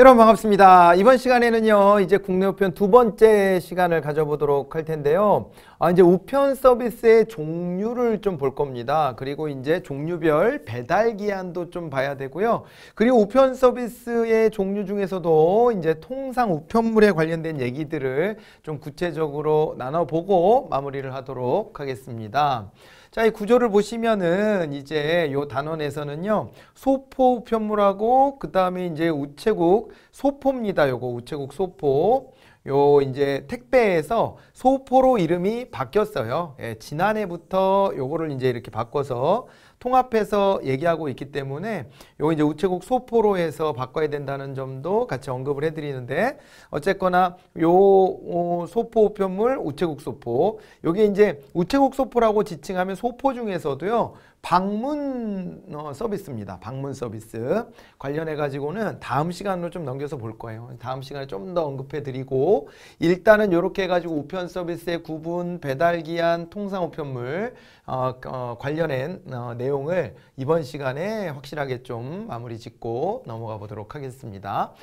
여러분 반갑습니다. 이번 시간에는요, 이제 국내 우편 두 번째 시간을 가져보도록 할 텐데요. 아, 이제 우편 서비스의 종류를 좀 볼 겁니다. 그리고 이제 종류별 배달 기한도 좀 봐야 되고요. 그리고 우편 서비스의 종류 중에서도 이제 통상 우편물에 관련된 얘기들을 좀 구체적으로 나눠보고 마무리를 하도록 하겠습니다. 자, 이 구조를 보시면은 이제 요 단원에서는요. 소포 우편물하고 그다음에 이제 우체국 소포입니다. 요거 우체국 소포. 요 이제 택배에서 소포로 이름이 바뀌었어요. 예, 지난해부터 요거를 이제 이렇게 바꿔서 통합해서 얘기하고 있기 때문에 요 이제 우체국 소포로 해서 바꿔야 된다는 점도 같이 언급을 해드리는데 어쨌거나 요 어, 소포 우편물 우체국 소포 요게 이제 우체국 소포라고 지칭하면 소포 중에서도요 방문 어, 서비스입니다. 방문 서비스 관련해 가지고는 다음 시간으로 좀 넘겨서 볼 거예요. 다음 시간에 좀 더 언급해 드리고 일단은 이렇게 해가지고 우편 서비스의 구분, 배달 기한, 통상 우편물 어, 어, 관련된 어, 내용을 이번 시간에 확실하게 좀 마무리 짓고 넘어가 보도록 하겠습니다.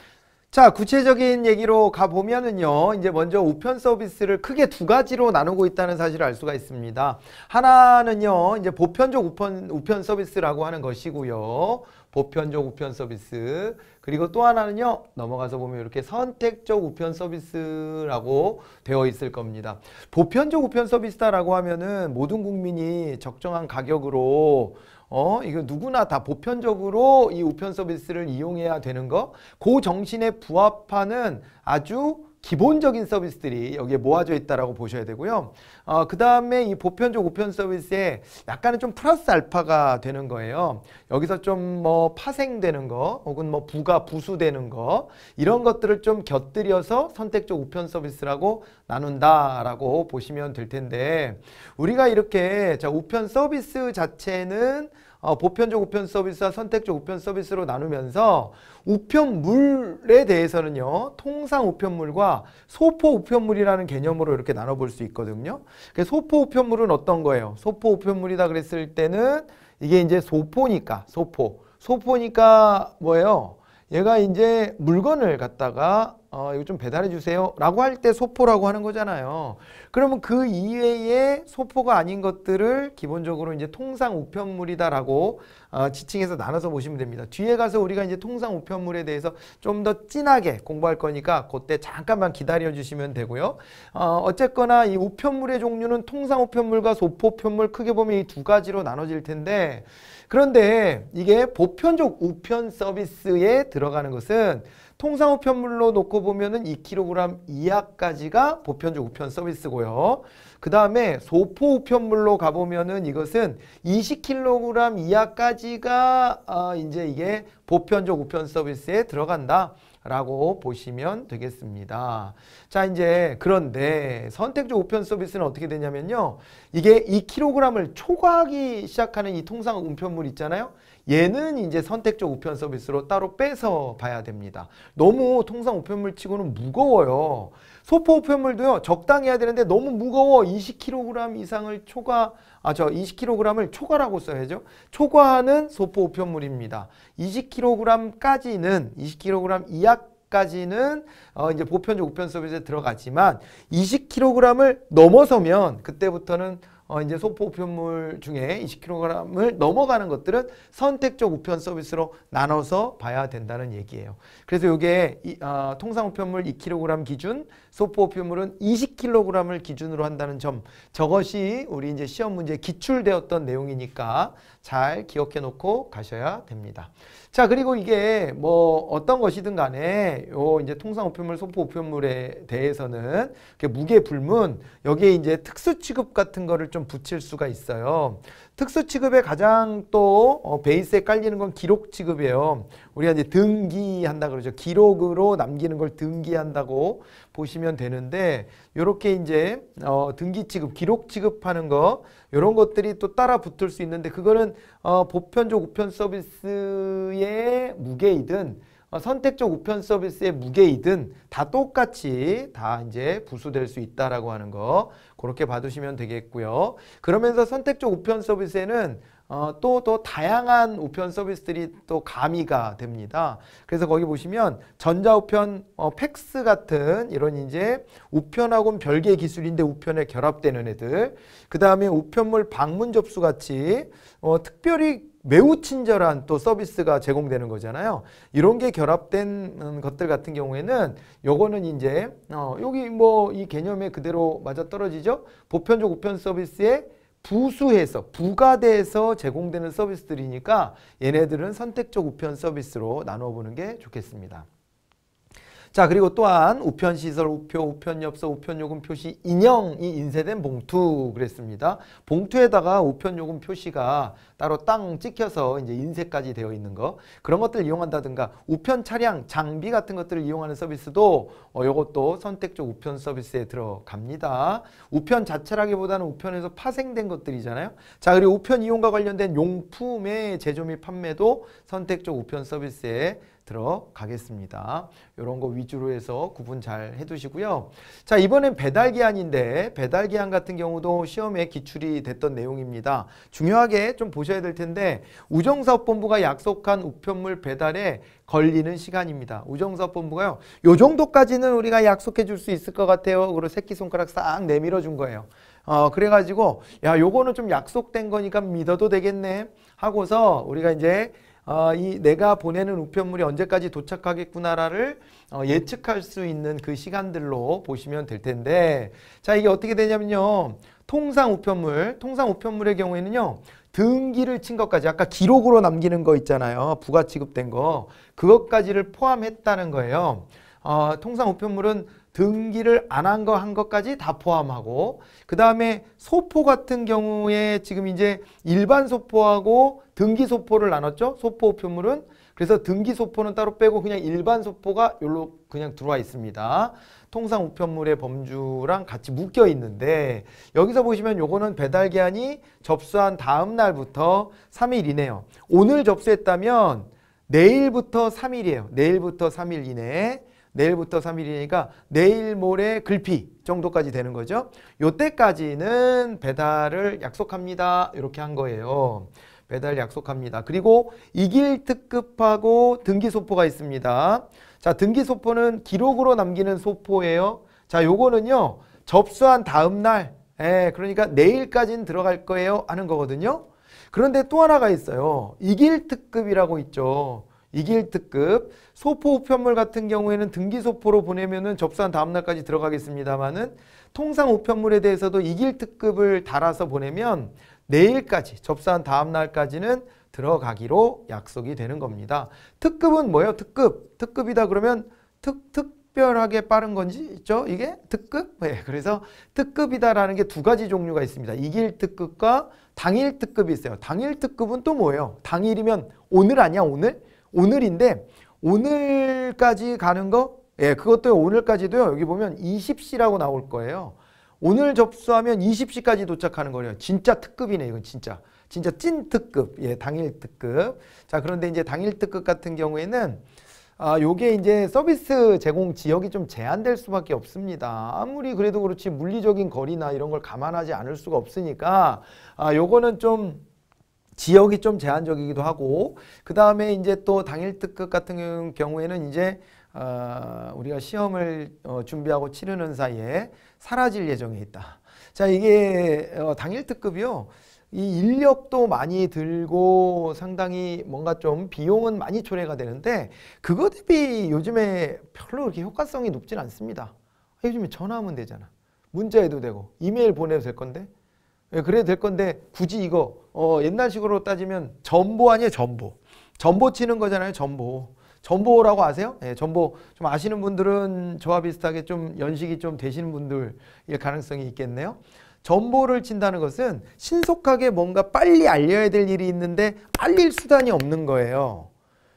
자 구체적인 얘기로 가보면은요 이제 먼저 우편 서비스를 크게 두 가지로 나누고 있다는 사실을 알 수가 있습니다 하나는요 이제 보편적 우편, 우편 서비스라고 하는 것이고요 보편적 우편 서비스 그리고 또 하나는요 넘어가서 보면 이렇게 선택적 우편 서비스라고 되어 있을 겁니다 보편적 우편 서비스다라고 하면은 모든 국민이 적정한 가격으로 어, 이거 누구나 다 보편적으로 이 우편 서비스를 이용해야 되는 거, 그 정신에 부합하는 아주 기본적인 서비스들이 여기에 모아져 있다라고 보셔야 되고요. 어, 그 다음에 이 보편적 우편 서비스에 약간은 좀 플러스 알파가 되는 거예요. 여기서 좀 뭐 파생되는 거 혹은 뭐 부가 부수되는 거 이런 것들을 좀 곁들여서 선택적 우편 서비스라고 나눈다라고 보시면 될 텐데 우리가 이렇게 자 우편 서비스 자체는 어, 보편적 우편 서비스와 선택적 우편 서비스로 나누면서 우편물에 대해서는요. 통상 우편물과 소포 우편물이라는 개념으로 이렇게 나눠볼 수 있거든요. 그 소포 우편물은 어떤 거예요? 소포 우편물이다 그랬을 때는 이게 이제 소포니까 소포. 소포니까 뭐예요? 얘가 이제 물건을 갖다가 어, 이거 좀 배달해 주세요. 라고 할 때 소포라고 하는 거잖아요. 그러면 그 이외에 소포가 아닌 것들을 기본적으로 이제 통상 우편물이다라고 어, 지칭해서 나눠서 보시면 됩니다. 뒤에 가서 우리가 이제 통상 우편물에 대해서 좀 더 진하게 공부할 거니까 그때 잠깐만 기다려 주시면 되고요. 어, 어쨌거나 이 우편물의 종류는 통상 우편물과 소포 우편물 크게 보면 이 두 가지로 나눠질 텐데 그런데 이게 보편적 우편 서비스에 들어가는 것은 통상 우편물로 놓고 보면은 2kg 이하까지가 보편적 우편 서비스고요. 그 다음에 소포 우편물로 가보면은 이것은 20kg 이하까지가 아, 이제 이게 보편적 우편 서비스에 들어간다. 라고 보시면 되겠습니다. 자 이제 그런데 선택적 우편 서비스는 어떻게 되냐면요. 이게 2kg을 초과하기 시작하는 이 통상 우편물 있잖아요. 얘는 이제 선택적 우편 서비스로 따로 빼서 봐야 됩니다. 너무 통상 우편물 치고는 무거워요. 소포 우편물도요. 적당히 해야 되는데 너무 무거워. 20kg 이상을 초과 아 저 20kg을 초과라고 써야죠. 초과하는 소포 우편물입니다. 20kg까지는 20kg 이하 까지는 어 이제 보편적 우편 서비스에 들어가지만 20kg을 넘어서면 그때부터는 어, 이제 소포 우편물 중에 20kg을 넘어가는 것들은 선택적 우편 서비스로 나눠서 봐야 된다는 얘기예요. 그래서 이게 어, 아, 통상 우편물 2kg 기준, 소포 우편물은 20kg을 기준으로 한다는 점, 저것이 우리 이제 시험 문제에 기출되었던 내용이니까 잘 기억해 놓고 가셔야 됩니다. 자, 그리고 이게 뭐 어떤 것이든 간에 요 이제 통상 우편물, 소포 우편물에 대해서는 무게 불문 여기에 이제 특수 취급 같은 거를 좀 붙일 수가 있어요. 특수 취급에 가장 또 어, 베이스에 깔리는 건 기록 취급이에요. 우리가 이제 등기한다 그러죠. 기록으로 남기는 걸 등기한다고 보시면 되는데 요렇게 이제 어, 등기 취급, 기록 취급하는 거 요런 것들이 또 따라 붙을 수 있는데 그거는 어, 보편적 우편 서비스의 무게이든 어, 선택적 우편 서비스의 무게이든 다 똑같이 다 이제 부수될 수 있다라고 하는 거 그렇게 봐두시면 되겠고요. 그러면서 선택적 우편 서비스에는 또또 어, 또 다양한 우편 서비스들이 또 가미가 됩니다. 그래서 거기 보시면 전자우편, 어, 팩스 같은 이런 이제 우편하고는 별개의 기술인데 우편에 결합되는 애들 그 다음에 우편물 방문 접수 같이 어, 특별히 매우 친절한 또 서비스가 제공되는 거잖아요. 이런 게 결합된 음, 것들 같은 경우에는 요거는 이제 어, 여기 뭐 이 개념에 그대로 맞아떨어지죠. 보편적 우편 서비스에 부수해서 부가돼서 제공되는 서비스들이니까 얘네들은 선택적 우편 서비스로 나눠보는 게 좋겠습니다. 자 그리고 또한 우편시설, 우표, 우편엽서, 우편요금 표시 인형이 인쇄된 봉투 그랬습니다. 봉투에다가 우편요금 표시가 따로 땅 찍혀서 이제 인쇄까지 되어 있는 거 그런 것들을 이용한다든가 우편 차량, 장비 같은 것들을 이용하는 서비스도 어, 이것도 선택적 우편 서비스에 들어갑니다. 우편 자체라기보다는 우편에서 파생된 것들이잖아요. 자 그리고 우편 이용과 관련된 용품의 제조 및 판매도 선택적 우편 서비스에 들어가겠습니다. 이런 거 위주로 해서 구분 잘 해두시고요. 자 이번엔 배달 기한인데 배달 기한 같은 경우도 시험에 기출이 됐던 내용입니다. 중요하게 좀 보셔야 될 텐데 우정사업본부가 약속한 우편물 배달에 걸리는 시간입니다. 우정사업본부가요. 요 정도까지는 우리가 약속해 줄 수 있을 것 같아요. 그리고 새끼손가락 싹 내밀어 준 거예요. 어, 그래가지고 야 요거는 좀 약속된 거니까 믿어도 되겠네 하고서 우리가 이제 어, 이 내가 보내는 우편물이 언제까지 도착하겠구나를 어, 예측할 수 있는 그 시간들로 보시면 될 텐데 자 이게 어떻게 되냐면요 통상 우편물 통상 우편물의 경우에는요 등기를 친 것까지 아까 기록으로 남기는 거 있잖아요 부가 취급된 거 그것까지를 포함했다는 거예요 어, 통상 우편물은 등기를 안 한 거 한 것까지 다 포함하고 그 다음에 소포 같은 경우에 지금 이제 일반 소포하고 등기 소포를 나눴죠. 소포 우표물은 그래서 등기 소포는 따로 빼고 그냥 일반 소포가 여기로 그냥 들어와 있습니다. 통상 우편물의 범주랑 같이 묶여 있는데 여기서 보시면 요거는 배달 기한이 접수한 다음 날부터 3일이네요. 오늘 접수했다면 내일부터 3일이에요. 내일부터 3일 이내에 내일부터 3일이니까 내일 모레 글피 정도까지 되는 거죠. 요때까지는 배달을 약속합니다. 이렇게 한 거예요. 배달 약속합니다. 그리고 이길 특급하고 등기 소포가 있습니다. 자, 등기 소포는 기록으로 남기는 소포예요. 자, 요거는요. 접수한 다음 날, 예, 그러니까 내일까지는 들어갈 거예요 하는 거거든요. 그런데 또 하나가 있어요. 이길 특급이라고 있죠. 이길 특급 소포 우편물 같은 경우에는 등기 소포로 보내면은 접수한 다음 날까지 들어가겠습니다만은 통상 우편물에 대해서도 이길 특급을 달아서 보내면 내일까지 접수한 다음 날까지는 들어가기로 약속이 되는 겁니다. 특급은 뭐예요? 특급. 특급이다 그러면 특, 특별하게 빠른 건지 있죠? 이게 특급? 네, 그래서 특급이다라는 게 두 가지 종류가 있습니다. 이길 특급과 당일 특급이 있어요. 당일 특급은 또 뭐예요? 당일이면 오늘 아니야 오늘? 오늘인데 오늘까지 가는 거 예, 그것도 오늘까지도요. 여기 보면 20시라고 나올 거예요. 오늘 접수하면 20시까지 도착하는 거예요. 진짜 특급이네 이건 진짜. 진짜 찐 특급. 예, 당일 특급. 자, 그런데 이제 당일 특급 같은 경우에는 아, 요게 이제 서비스 제공 지역이 좀 제한될 수밖에 없습니다. 아무리 그래도 그렇지 물리적인 거리나 이런 걸 감안하지 않을 수가 없으니까 아, 요거는 좀 지역이 좀 제한적이기도 하고 그 다음에 이제 또 당일 특급 같은 경우에는 이제 어, 우리가 시험을 어, 준비하고 치르는 사이에 사라질 예정에 있다. 자 이게 어, 당일 특급이요. 이 인력도 많이 들고 상당히 뭔가 좀 비용은 많이 초래가 되는데 그거 대비 요즘에 별로 이렇게 효과성이 높진 않습니다. 요즘에 전화하면 되잖아. 문자해도 되고 이메일 보내도 될 건데 예, 그래도 될 건데 굳이 이거 어, 옛날식으로 따지면 전보 아니에요 전보 전보 치는 거잖아요 전보 전보라고 아세요? 예, 전보 좀 아시는 분들은 저와 비슷하게 좀 연식이 좀 되시는 분들일 가능성이 있겠네요 전보를 친다는 것은 신속하게 뭔가 빨리 알려야 될 일이 있는데 알릴 수단이 없는 거예요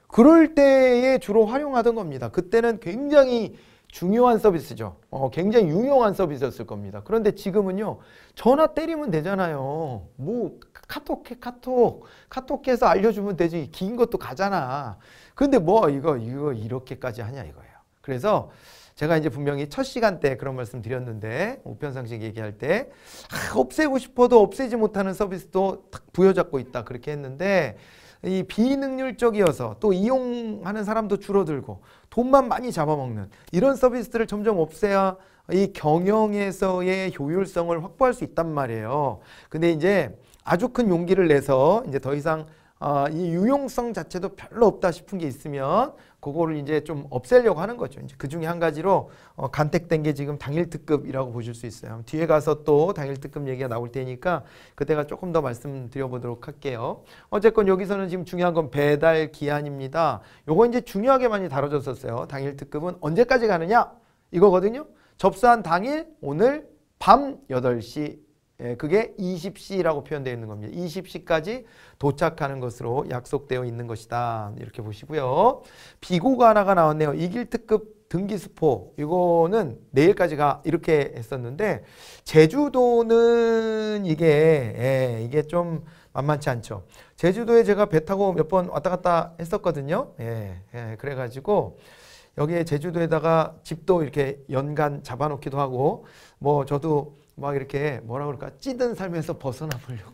그럴 때에 주로 활용하던 겁니다 그때는 굉장히 중요한 서비스죠. 어, 굉장히 유용한 서비스였을 겁니다. 그런데 지금은요. 전화 때리면 되잖아요. 뭐 카톡해 카톡. 카톡해서 알려주면 되지. 긴 것도 가잖아. 근데 뭐 이거 이거 이렇게까지 하냐 이거예요. 그래서 제가 이제 분명히 첫 시간 때 그런 말씀 드렸는데 우편상식 얘기할 때 아, 없애고 싶어도 없애지 못하는 서비스도 탁 부여잡고 있다 그렇게 했는데 이 비능률적이어서 또 이용하는 사람도 줄어들고 돈만 많이 잡아먹는 이런 서비스들을 점점 없애야 이 경영에서의 효율성을 확보할 수 있단 말이에요. 근데 이제 아주 큰 용기를 내서 이제 더 이상 어, 이 유용성 자체도 별로 없다 싶은 게 있으면 그거를 이제 좀 없애려고 하는 거죠. 이제 그 중에 한 가지로 어, 간택된 게 지금 당일 특급이라고 보실 수 있어요. 뒤에 가서 또 당일 특급 얘기가 나올 테니까 그때가 조금 더 말씀드려보도록 할게요. 어쨌건 여기서는 지금 중요한 건 배달 기한입니다. 요거 이제 중요하게 많이 다뤄졌었어요. 당일 특급은 언제까지 가느냐 이거거든요. 접수한 당일 오늘 밤 8시 예, 그게 20시라고 표현되어 있는 겁니다. 20시까지 도착하는 것으로 약속되어 있는 것이다. 이렇게 보시고요. 비고가 하나가 나왔네요. 이길 특급 등기수포 이거는 내일까지가 이렇게 했었는데 제주도는 이게 예, 이게 좀 만만치 않죠. 제주도에 제가 배 타고 몇 번 왔다 갔다 했었거든요. 예, 예, 그래가지고 여기에 제주도에다가 집도 이렇게 연간 잡아놓기도 하고 뭐 저도 막 이렇게 뭐라 그럴까 찌든 삶에서 벗어나보려고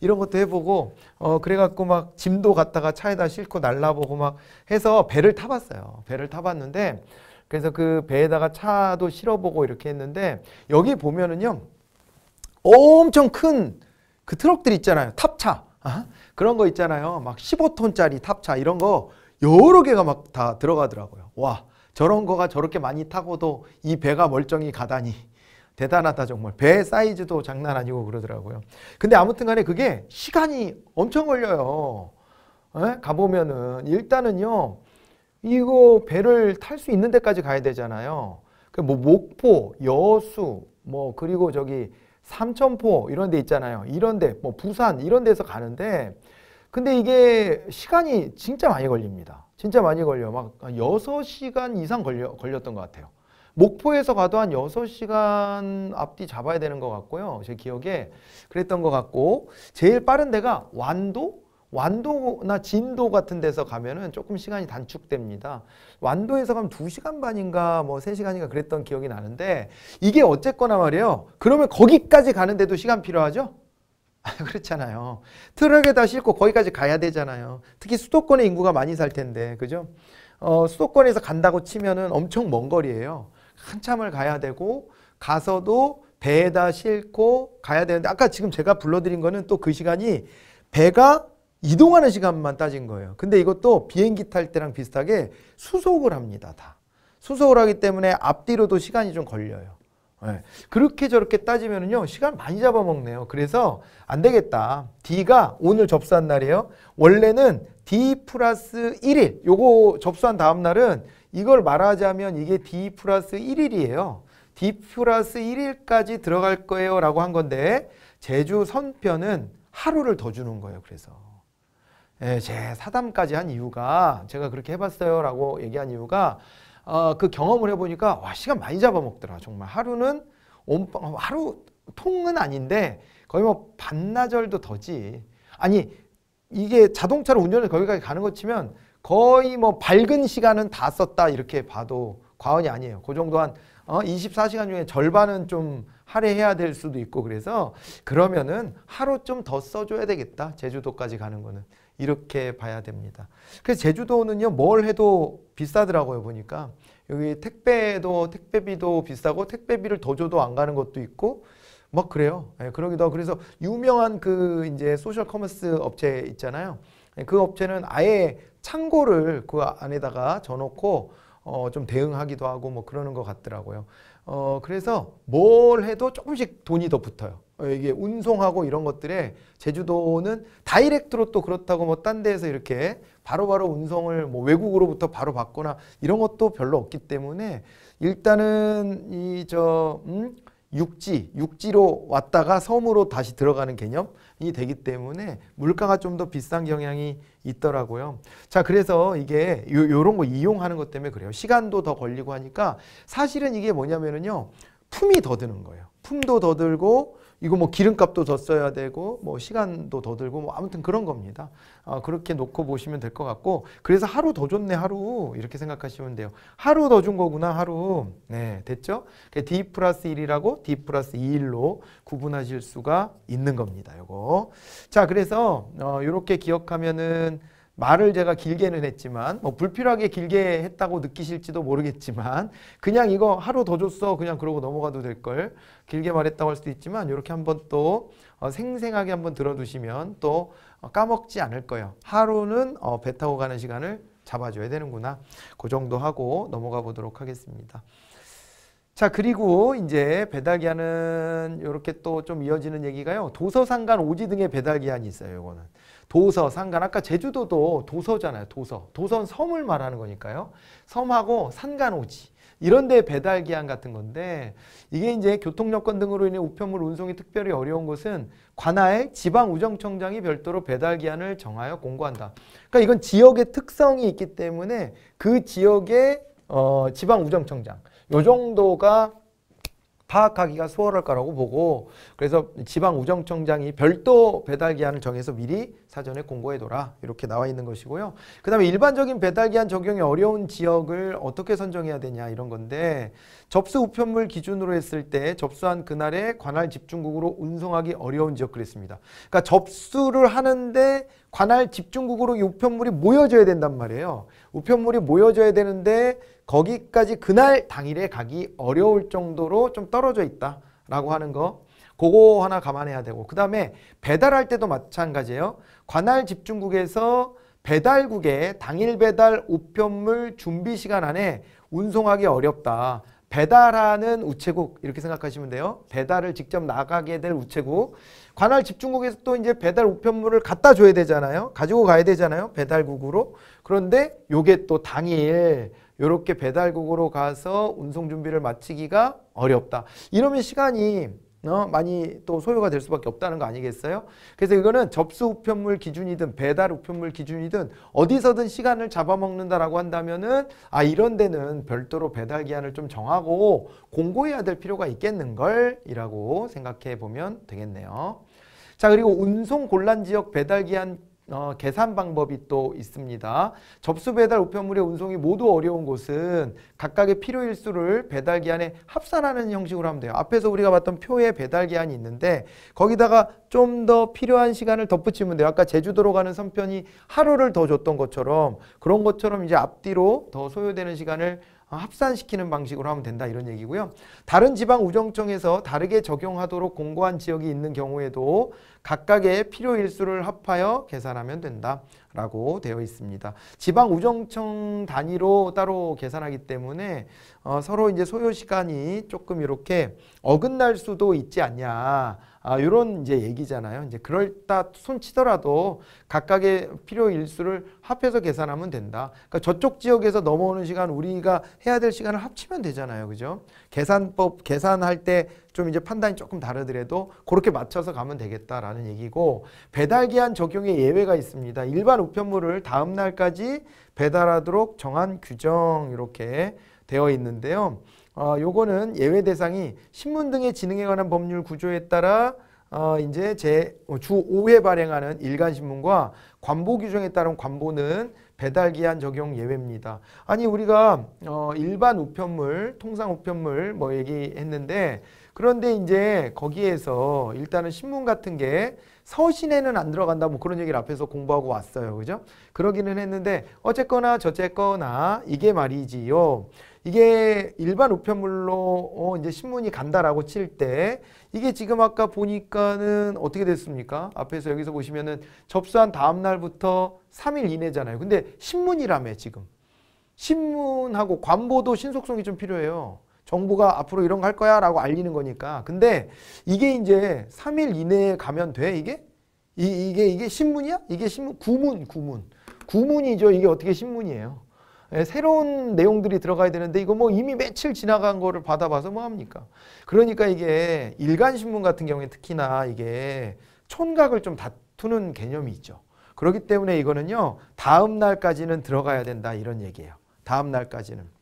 이런 것도 해보고 어 그래갖고 막 짐도 갖다가 차에다 싣고 날라보고 막 해서 배를 타봤어요. 배를 타봤는데 그래서 그 배에다가 차도 실어보고 이렇게 했는데 여기 보면은요 엄청 큰 그 트럭들 있잖아요. 탑차 아? 그런 거 있잖아요. 막 15톤짜리 탑차 이런 거 여러 개가 막 다 들어가더라고요. 와 저런 거가 저렇게 많이 타고도 이 배가 멀쩡히 가다니 대단하다 정말. 배 사이즈도 장난 아니고 그러더라고요. 근데 아무튼 간에 그게 시간이 엄청 걸려요. 에? 예? 가보면은 일단은요. 이거 배를 탈 수 있는 데까지 가야 되잖아요. 그 뭐 목포, 여수, 뭐 그리고 저기 삼천포 이런 데 있잖아요. 이런 데, 뭐 부산 이런 데서 가는데 근데 이게 시간이 진짜 많이 걸립니다. 진짜 많이 걸려. 막 여섯 시간 이상 걸려, 걸렸던 것 같아요. 목포에서 가도 한 6시간 앞뒤 잡아야 되는 것 같고요. 제 기억에 그랬던 것 같고 제일 빠른 데가 완도? 완도나 진도 같은 데서 가면은 조금 시간이 단축됩니다. 완도에서 가면 2시간 반인가 뭐 3시간인가 그랬던 기억이 나는데 이게 어쨌거나 말이에요. 그러면 거기까지 가는데도 시간 필요하죠? 아, 그렇잖아요. 트럭에다 싣고 거기까지 가야 되잖아요. 특히 수도권에 인구가 많이 살 텐데, 그죠? 어, 수도권에서 간다고 치면은 엄청 먼 거리예요. 한참을 가야 되고 가서도 배에다 싣고 가야 되는데 아까 지금 제가 불러드린 거는 또 그 시간이 배가 이동하는 시간만 따진 거예요. 근데 이것도 비행기 탈 때랑 비슷하게 수속을 합니다. 다. 수속을 하기 때문에 앞뒤로도 시간이 좀 걸려요. 네. 그렇게 저렇게 따지면요 시간 많이 잡아먹네요. 그래서 안 되겠다. D가 오늘 접수한 날이에요. 원래는 D 플러스 1일 요거 접수한 다음 날은 이걸 말하자면 이게 D 플러스 1일이에요. D 플러스 1일까지 들어갈 거예요 라고 한 건데 제주 선편은 하루를 더 주는 거예요. 그래서 예, 제 사담까지 한 이유가 제가 그렇게 해봤어요 라고 얘기한 이유가 어, 그 경험을 해보니까 와 시간 많이 잡아먹더라 정말 하루는 온빵 어, 하루 통은 아닌데 거의 뭐 반나절도 더지 아니 이게 자동차로 운전을 거기까지 가는 것 치면 거의 뭐 밝은 시간은 다 썼다 이렇게 봐도 과언이 아니에요. 그 정도 한 어, 24시간 중에 절반은 좀 할애해야 될 수도 있고 그래서 그러면은 하루 좀 더 써줘야 되겠다. 제주도까지 가는 거는. 이렇게 봐야 됩니다. 그래서 제주도는요, 뭘 해도 비싸더라고요, 보니까. 여기 택배도, 택배비도 비싸고, 택배비를 더 줘도 안 가는 것도 있고, 뭐 그래요. 예, 그러기도 그래서 유명한 그 이제 소셜 커머스 업체 있잖아요. 예, 그 업체는 아예 창고를 그 안에다가 져놓고 어, 좀 대응하기도 하고 뭐 그러는 것 같더라고요. 어, 그래서 뭘 해도 조금씩 돈이 더 붙어요. 어, 이게 운송하고 이런 것들에 제주도는 다이렉트로 또 그렇다고 뭐 딴 데에서 이렇게 바로바로 바로 운송을 뭐 외국으로부터 바로 받거나 이런 것도 별로 없기 때문에 일단은 이 저 음, 육지, 육지로 왔다가 섬으로 다시 들어가는 개념이 되기 때문에 물가가 좀 더 비싼 경향이 있더라고요. 자, 그래서 이게 요, 요런 거 이용하는 것 때문에 그래요. 시간도 더 걸리고 하니까 사실은 이게 뭐냐면은요. 품이 더 드는 거예요. 품도 더 들고 이거 뭐 기름값도 더 써야 되고 뭐 시간도 더 들고 뭐 아무튼 그런 겁니다. 어, 그렇게 놓고 보시면 될 것 같고 그래서 하루 더 줬네 하루 이렇게 생각하시면 돼요. 하루 더 준 거구나 하루. 네 됐죠? D 플러스 1이라고 D 플러스 2일로 구분하실 수가 있는 겁니다. 요거. 자 그래서 어, 이렇게 기억하면은 말을 제가 길게는 했지만 뭐 불필요하게 길게 했다고 느끼실지도 모르겠지만 그냥 이거 하루 더 줬어 그냥 그러고 넘어가도 될 걸 길게 말했다고 할 수도 있지만 이렇게 한번 또어 생생하게 한번 들어두시면 또어 까먹지 않을 거예요. 하루는 어배 타고 가는 시간을 잡아줘야 되는구나. 그 정도 하고 넘어가 보도록 하겠습니다. 자 그리고 이제 배달기한은 이렇게 또 좀 이어지는 얘기가요. 도서상관 오지 등의 배달기한이 있어요. 이거는. 도서, 산간 아까 제주도도 도서잖아요. 도서. 도선 섬을 말하는 거니까요. 섬하고 산간 오지. 이런 데 배달 기한 같은 건데 이게 이제 교통 여건 등으로 인해 우편물 운송이 특별히 어려운 것은 관할 지방 우정청장이 별도로 배달 기한을 정하여 공고한다. 그러니까 이건 지역의 특성이 있기 때문에 그 지역의 어, 지방 우정청장 요 정도가 파악하기가 수월할 거라고 보고 그래서 지방우정청장이 별도 배달 기한을 정해서 미리 사전에 공고해둬라 이렇게 나와 있는 것이고요. 그 다음에 일반적인 배달 기한 적용이 어려운 지역을 어떻게 선정해야 되냐 이런 건데 접수 우편물 기준으로 했을 때 접수한 그날에 관할 집중국으로 운송하기 어려운 지역 그랬습니다. 그러니까 접수를 하는데 관할 집중국으로 우편물이 모여져야 된단 말이에요. 우편물이 모여져야 되는데 거기까지 그날 당일에 가기 어려울 정도로 좀 떨어져 있다라고 하는 거 그거 하나 감안해야 되고 그 다음에 배달할 때도 마찬가지예요. 관할 집중국에서 배달국에 당일 배달 우편물 준비 시간 안에 운송하기 어렵다. 배달하는 우체국 이렇게 생각하시면 돼요. 배달을 직접 나가게 될 우체국. 관할 집중국에서 또 이제 배달 우편물을 갖다 줘야 되잖아요. 가지고 가야 되잖아요. 배달국으로. 그런데 요게 또 당일 요렇게 배달국으로 가서 운송 준비를 마치기가 어렵다. 이러면 시간이 어? 많이 또 소요가 될 수밖에 없다는 거 아니겠어요? 그래서 이거는 접수 우편물 기준이든 배달 우편물 기준이든 어디서든 시간을 잡아먹는다라고 한다면은 아 이런 데는 별도로 배달 기한을 좀 정하고 공고해야 될 필요가 있겠는걸 이라고 생각해 보면 되겠네요. 자 그리고 운송 곤란 지역 배달 기한 어, 계산 방법이 또 있습니다. 접수 배달 우편물의 운송이 모두 어려운 곳은 각각의 필요 일수를 배달 기한에 합산하는 형식으로 하면 돼요. 앞에서 우리가 봤던 표에 배달 기한이 있는데 거기다가 좀 더 필요한 시간을 덧붙이면 돼요. 아까 제주도로 가는 선편이 하루를 더 줬던 것처럼 그런 것처럼 이제 앞뒤로 더 소요되는 시간을 어, 합산시키는 방식으로 하면 된다 이런 얘기고요. 다른 지방 우정청에서 다르게 적용하도록 공고한 지역이 있는 경우에도 각각의 필요 일수를 합하여 계산하면 된다 라고 되어 있습니다. 지방 우정청 단위로 따로 계산하기 때문에 어, 서로 이제 소요 시간이 조금 이렇게 어긋날 수도 있지 않냐 아, 이런 이제 얘기잖아요. 이제 그럴다 손치더라도 각각의 필요 일수를 합해서 계산하면 된다. 그러니까 저쪽 지역에서 넘어오는 시간 우리가 해야 될 시간을 합치면 되잖아요. 그죠? 계산법 계산할 때 좀 이제 판단이 조금 다르더라도 그렇게 맞춰서 가면 되겠다라는 얘기고 배달 기한 적용에 예외가 있습니다. 일반 우편물을 다음 날까지 배달하도록 정한 규정 이렇게 되어 있는데요. 어, 요거는 예외 대상이 신문 등의 지능에 관한 법률 구조에 따라 어, 이제 제주 어, 5회 발행하는 일간신문과 관보 규정에 따른 관보는 배달 기한 적용 예외입니다. 아니 우리가 어, 일반 우편물, 통상 우편물 뭐 얘기했는데 그런데 이제 거기에서 일단은 신문 같은 게 서신에는 안 들어간다 뭐 그런 얘기를 앞에서 공부하고 왔어요. 그죠? 그러기는 했는데 어쨌거나 저쨌거나 이게 말이지요. 이게 일반 우편물로 어 이제 신문이 간다라고 칠 때 이게 지금 아까 보니까는 어떻게 됐습니까? 앞에서 여기서 보시면은 접수한 다음 날부터 3일 이내잖아요. 근데 신문이라며 지금 신문하고 관보도 신속성이 좀 필요해요. 정부가 앞으로 이런 거 할 거야 라고 알리는 거니까. 근데 이게 이제 3일 이내에 가면 돼? 이게? 이, 이게, 이게 신문이야? 이게 신문? 구문, 구문. 구문이죠. 이게 어떻게 신문이에요. 예, 새로운 내용들이 들어가야 되는데 이거 뭐 이미 며칠 지나간 거를 받아봐서 뭐합니까? 그러니까 이게 일간신문 같은 경우에 특히나 이게 촌각을 좀 다투는 개념이 있죠. 그렇기 때문에 이거는요. 다음 날까지는 들어가야 된다 이런 얘기예요. 다음 날까지는.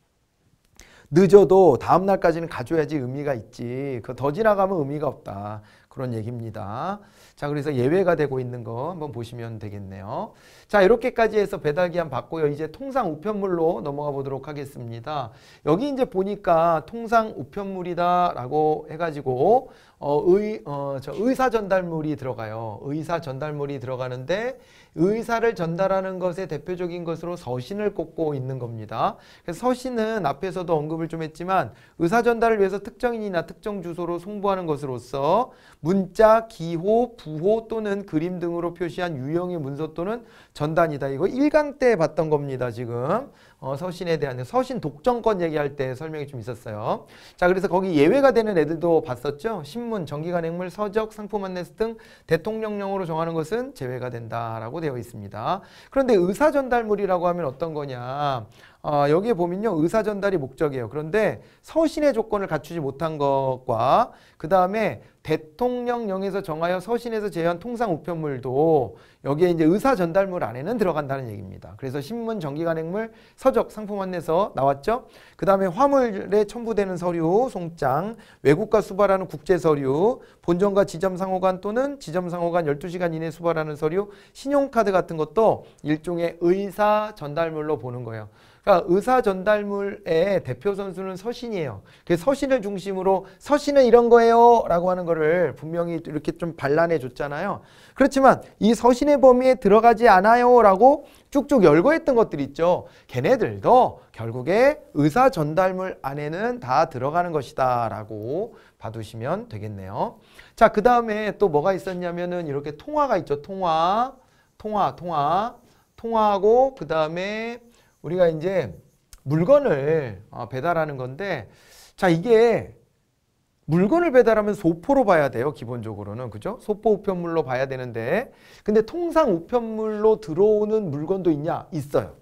늦어도 다음 날까지는 가져야지 의미가 있지. 그더 지나가면 의미가 없다. 그런 얘기입니다. 자, 그래서 예외가 되고 있는 거 한번 보시면 되겠네요. 자 이렇게까지 해서 배달기한 봤고요. 이제 통상 우편물로 넘어가 보도록 하겠습니다. 여기 이제 보니까 통상 우편물이다 라고 해가지고 어, 의, 어, 저 의사 전달물이 들어가요. 의사 전달물이 들어가는데 의사를 전달하는 것의 대표적인 것으로 서신을 꼽고 있는 겁니다. 그래서 서신은 앞에서도 언급을 좀 했지만 의사 전달을 위해서 특정인이나 특정 주소로 송부하는 것으로서 문자, 기호, 부호 또는 그림 등으로 표시한 유형의 문서 또는 전단이다. 이거 1강 때 봤던 겁니다. 지금 어, 서신에 대한 서신 독점권 얘기할 때 설명이 좀 있었어요. 자 그래서 거기 예외가 되는 애들도 봤었죠. 신문, 정기간 행물, 서적, 상품 안내서등 대통령령으로 정하는 것은 제외가 된다라고 되어 있습니다. 그런데 의사 전달물이라고 하면 어떤 거냐. 어, 여기에 보면요. 의사 전달이 목적이에요. 그런데 서신의 조건을 갖추지 못한 것과 그 다음에 대통령령에서 정하여 서신에서 제외한 통상 우편물도 여기에 이제 의사 전달물 안에는 들어간다는 얘기입니다. 그래서 신문, 전기간행물, 서적, 상품 안내서 나왔죠. 그 다음에 화물에 첨부되는 서류, 송장, 외국과 수발하는 국제 서류, 본전과 지점 상호간 또는 지점 상호간 12시간 이내 에 수발하는 서류, 신용카드 같은 것도 일종의 의사 전달물로 보는 거예요. 그러니까 의사 전달물의 대표 선수는 서신이에요. 그 서신을 중심으로 서신은 이런 거예요 라고 하는 거를 분명히 이렇게 좀 반란해 줬잖아요. 그렇지만 이 서신의 범위에 들어가지 않아요 라고 쭉쭉 열거했던 것들 있죠. 걔네들도 결국에 의사 전달물 안에는 다 들어가는 것이다 라고 봐두시면 되겠네요. 자, 그 다음에 또 뭐가 있었냐면은 이렇게 통화가 있죠. 통화, 통화, 통화, 통화하고 그 다음에 우리가 이제 물건을 어, 배달하는 건데 자 이게 물건을 배달하면 소포로 봐야 돼요. 기본적으로는. 그죠? 소포 우편물로 봐야 되는데 근데 통상 우편물로 들어오는 물건도 있냐? 있어요.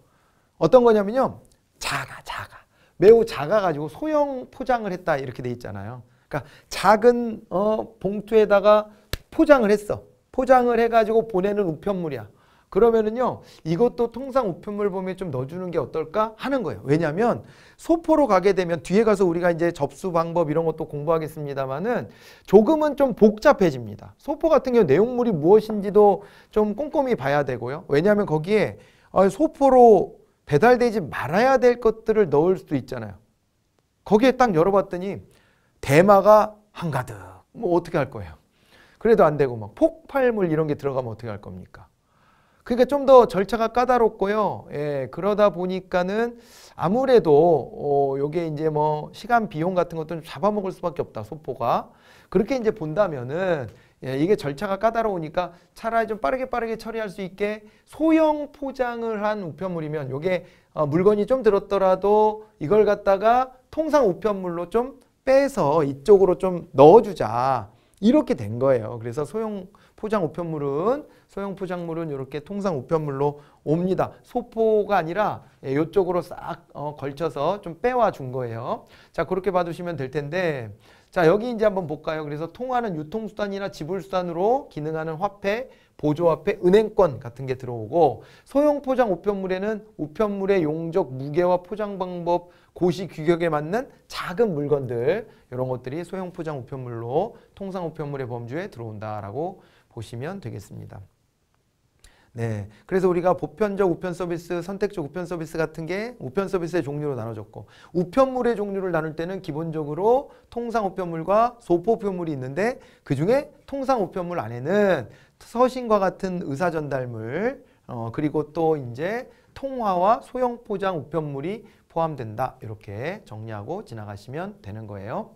어떤 거냐면요. 작아 작아. 매우 작아가지고 소형 포장을 했다 이렇게 돼 있잖아요. 그러니까 작은 어, 봉투에다가 포장을 했어. 포장을 해가지고 보내는 우편물이야. 그러면은요 이것도 통상 우편물 범위에 좀 넣어주는 게 어떨까 하는 거예요. 왜냐하면 소포로 가게 되면 뒤에 가서 우리가 이제 접수 방법 이런 것도 공부하겠습니다만은 조금은 좀 복잡해집니다. 소포 같은 경우 내용물이 무엇인지도 좀 꼼꼼히 봐야 되고요. 왜냐하면 거기에 아, 소포로 배달되지 말아야 될 것들을 넣을 수도 있잖아요. 거기에 딱 열어봤더니 대마가 한가득 뭐 어떻게 할 거예요? 그래도 안 되고 막 폭발물 이런 게 들어가면 어떻게 할 겁니까? 그러니까 좀 더 절차가 까다롭고요. 예, 그러다 보니까는 아무래도 어, 요게 이제 뭐 시간 비용 같은 것도 좀 잡아먹을 수밖에 없다 소포가 그렇게 이제 본다면은 예, 이게 절차가 까다로우니까 차라리 좀 빠르게 빠르게 처리할 수 있게 소형 포장을 한 우편물이면 요게 어, 물건이 좀 들었더라도 이걸 갖다가 통상 우편물로 좀 빼서 이쪽으로 좀 넣어주자 이렇게 된 거예요. 그래서 소형 포장 우편물은 소형 포장물은 이렇게 통상 우편물로 옵니다. 소포가 아니라 이쪽으로 예, 싹 어, 걸쳐서 좀 빼와 준 거예요. 자 그렇게 봐주시면될 텐데 자 여기 이제 한번 볼까요. 그래서 통화는 유통수단이나 지불수단으로 기능하는 화폐, 보조화폐, 은행권 같은 게 들어오고 소형 포장 우편물에는 우편물의 용적, 무게와 포장 방법, 고시 규격에 맞는 작은 물건들 이런 것들이 소형 포장 우편물로 통상 우편물의 범주에 들어온다라고 보시면 되겠습니다. 네. 그래서 우리가 보편적 우편 서비스, 선택적 우편 서비스 같은 게 우편 서비스의 종류로 나눠졌고 우편물의 종류를 나눌 때는 기본적으로 통상 우편물과 소포 우편물이 있는데 그중에 통상 우편물 안에는 서신과 같은 의사 전달물 어, 그리고 또 이제 통화와 소형 포장 우편물이 포함된다. 이렇게 정리하고 지나가시면 되는 거예요.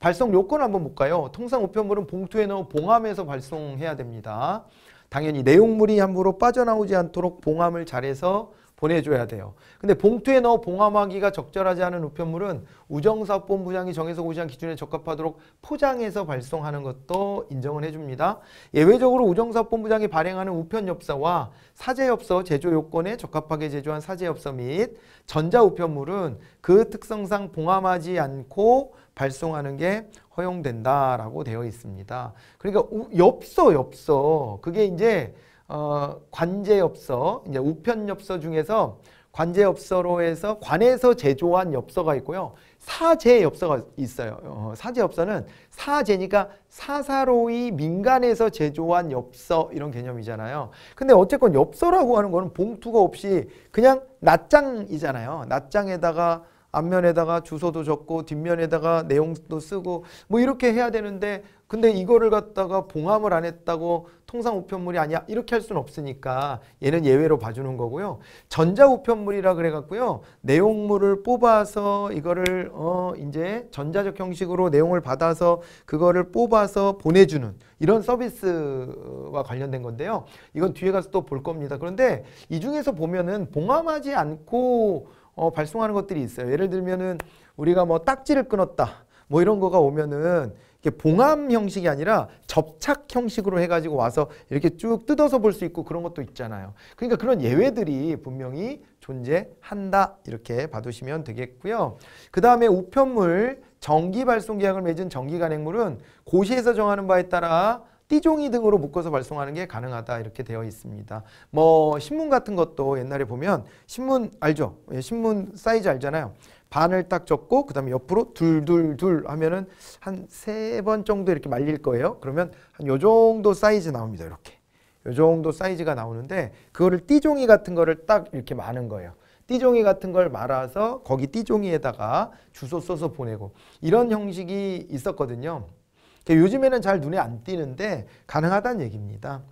발송 요건 한번 볼까요? 통상 우편물은 봉투에 넣어 봉함해서 발송해야 됩니다. 당연히 내용물이 함부로 빠져나오지 않도록 봉함을 잘해서 보내줘야 돼요. 근데 봉투에 넣어 봉함하기가 적절하지 않은 우편물은 우정사업본부장이 정해서 고시한 기준에 적합하도록 포장해서 발송하는 것도 인정을 해줍니다. 예외적으로 우정사업본부장이 발행하는 우편엽서와 사제엽서 제조 요건에 적합하게 제조한 사제엽서 및 전자우편물은 그 특성상 봉함하지 않고 발송하는 게 허용된다라고 되어 있습니다. 그러니까 우, 엽서 엽서 그게 이제 어, 관제엽서 이제 우편엽서 중에서 관제엽서로 해서 관에서 제조한 엽서가 있고요. 사제엽서가 있어요. 어, 사제엽서는 사제니까 사사로이 민간에서 제조한 엽서 이런 개념이잖아요. 근데 어쨌건 엽서라고 하는 거는 봉투가 없이 그냥 낱장이잖아요. 낱장에다가 앞면에다가 주소도 적고 뒷면에다가 내용도 쓰고 뭐 이렇게 해야 되는데 근데 이거를 갖다가 봉함을 안 했다고 통상 우편물이 아니야 이렇게 할 수는 없으니까 얘는 예외로 봐주는 거고요. 전자 우편물이라 그래갖고요. 내용물을 뽑아서 이거를 어 이제 전자적 형식으로 내용을 받아서 그거를 뽑아서 보내주는 이런 서비스와 관련된 건데요. 이건 뒤에 가서 또 볼 겁니다. 그런데 이 중에서 보면은 봉함하지 않고 어, 발송하는 것들이 있어요. 예를 들면은 우리가 뭐 딱지를 끊었다. 뭐 이런 거가 오면은 이게 봉함 형식이 아니라 접착 형식으로 해가지고 와서 이렇게 쭉 뜯어서 볼 수 있고 그런 것도 있잖아요. 그러니까 그런 예외들이 분명히 존재한다 이렇게 봐두시면 되겠고요. 그 다음에 우편물 정기 발송 계약을 맺은 정기 간행물은 고시에서 정하는 바에 따라 띠종이 등으로 묶어서 발송하는 게 가능하다 이렇게 되어 있습니다. 뭐 신문 같은 것도 옛날에 보면 신문 알죠? 예, 신문 사이즈 알잖아요. 반을 딱 접고 그다음에 옆으로 둘둘둘 하면은 한 세 번 정도 이렇게 말릴 거예요. 그러면 한 요 정도 사이즈 나옵니다. 이렇게. 요 정도 사이즈가 나오는데 그거를 띠종이 같은 거를 딱 이렇게 마는 거예요. 띠종이 같은 걸 말아서 거기 띠종이에다가 주소 써서 보내고 이런 형식이 있었거든요. 그러니까 요즘에는 잘 눈에 안 띄는데 가능하다는 얘기입니다.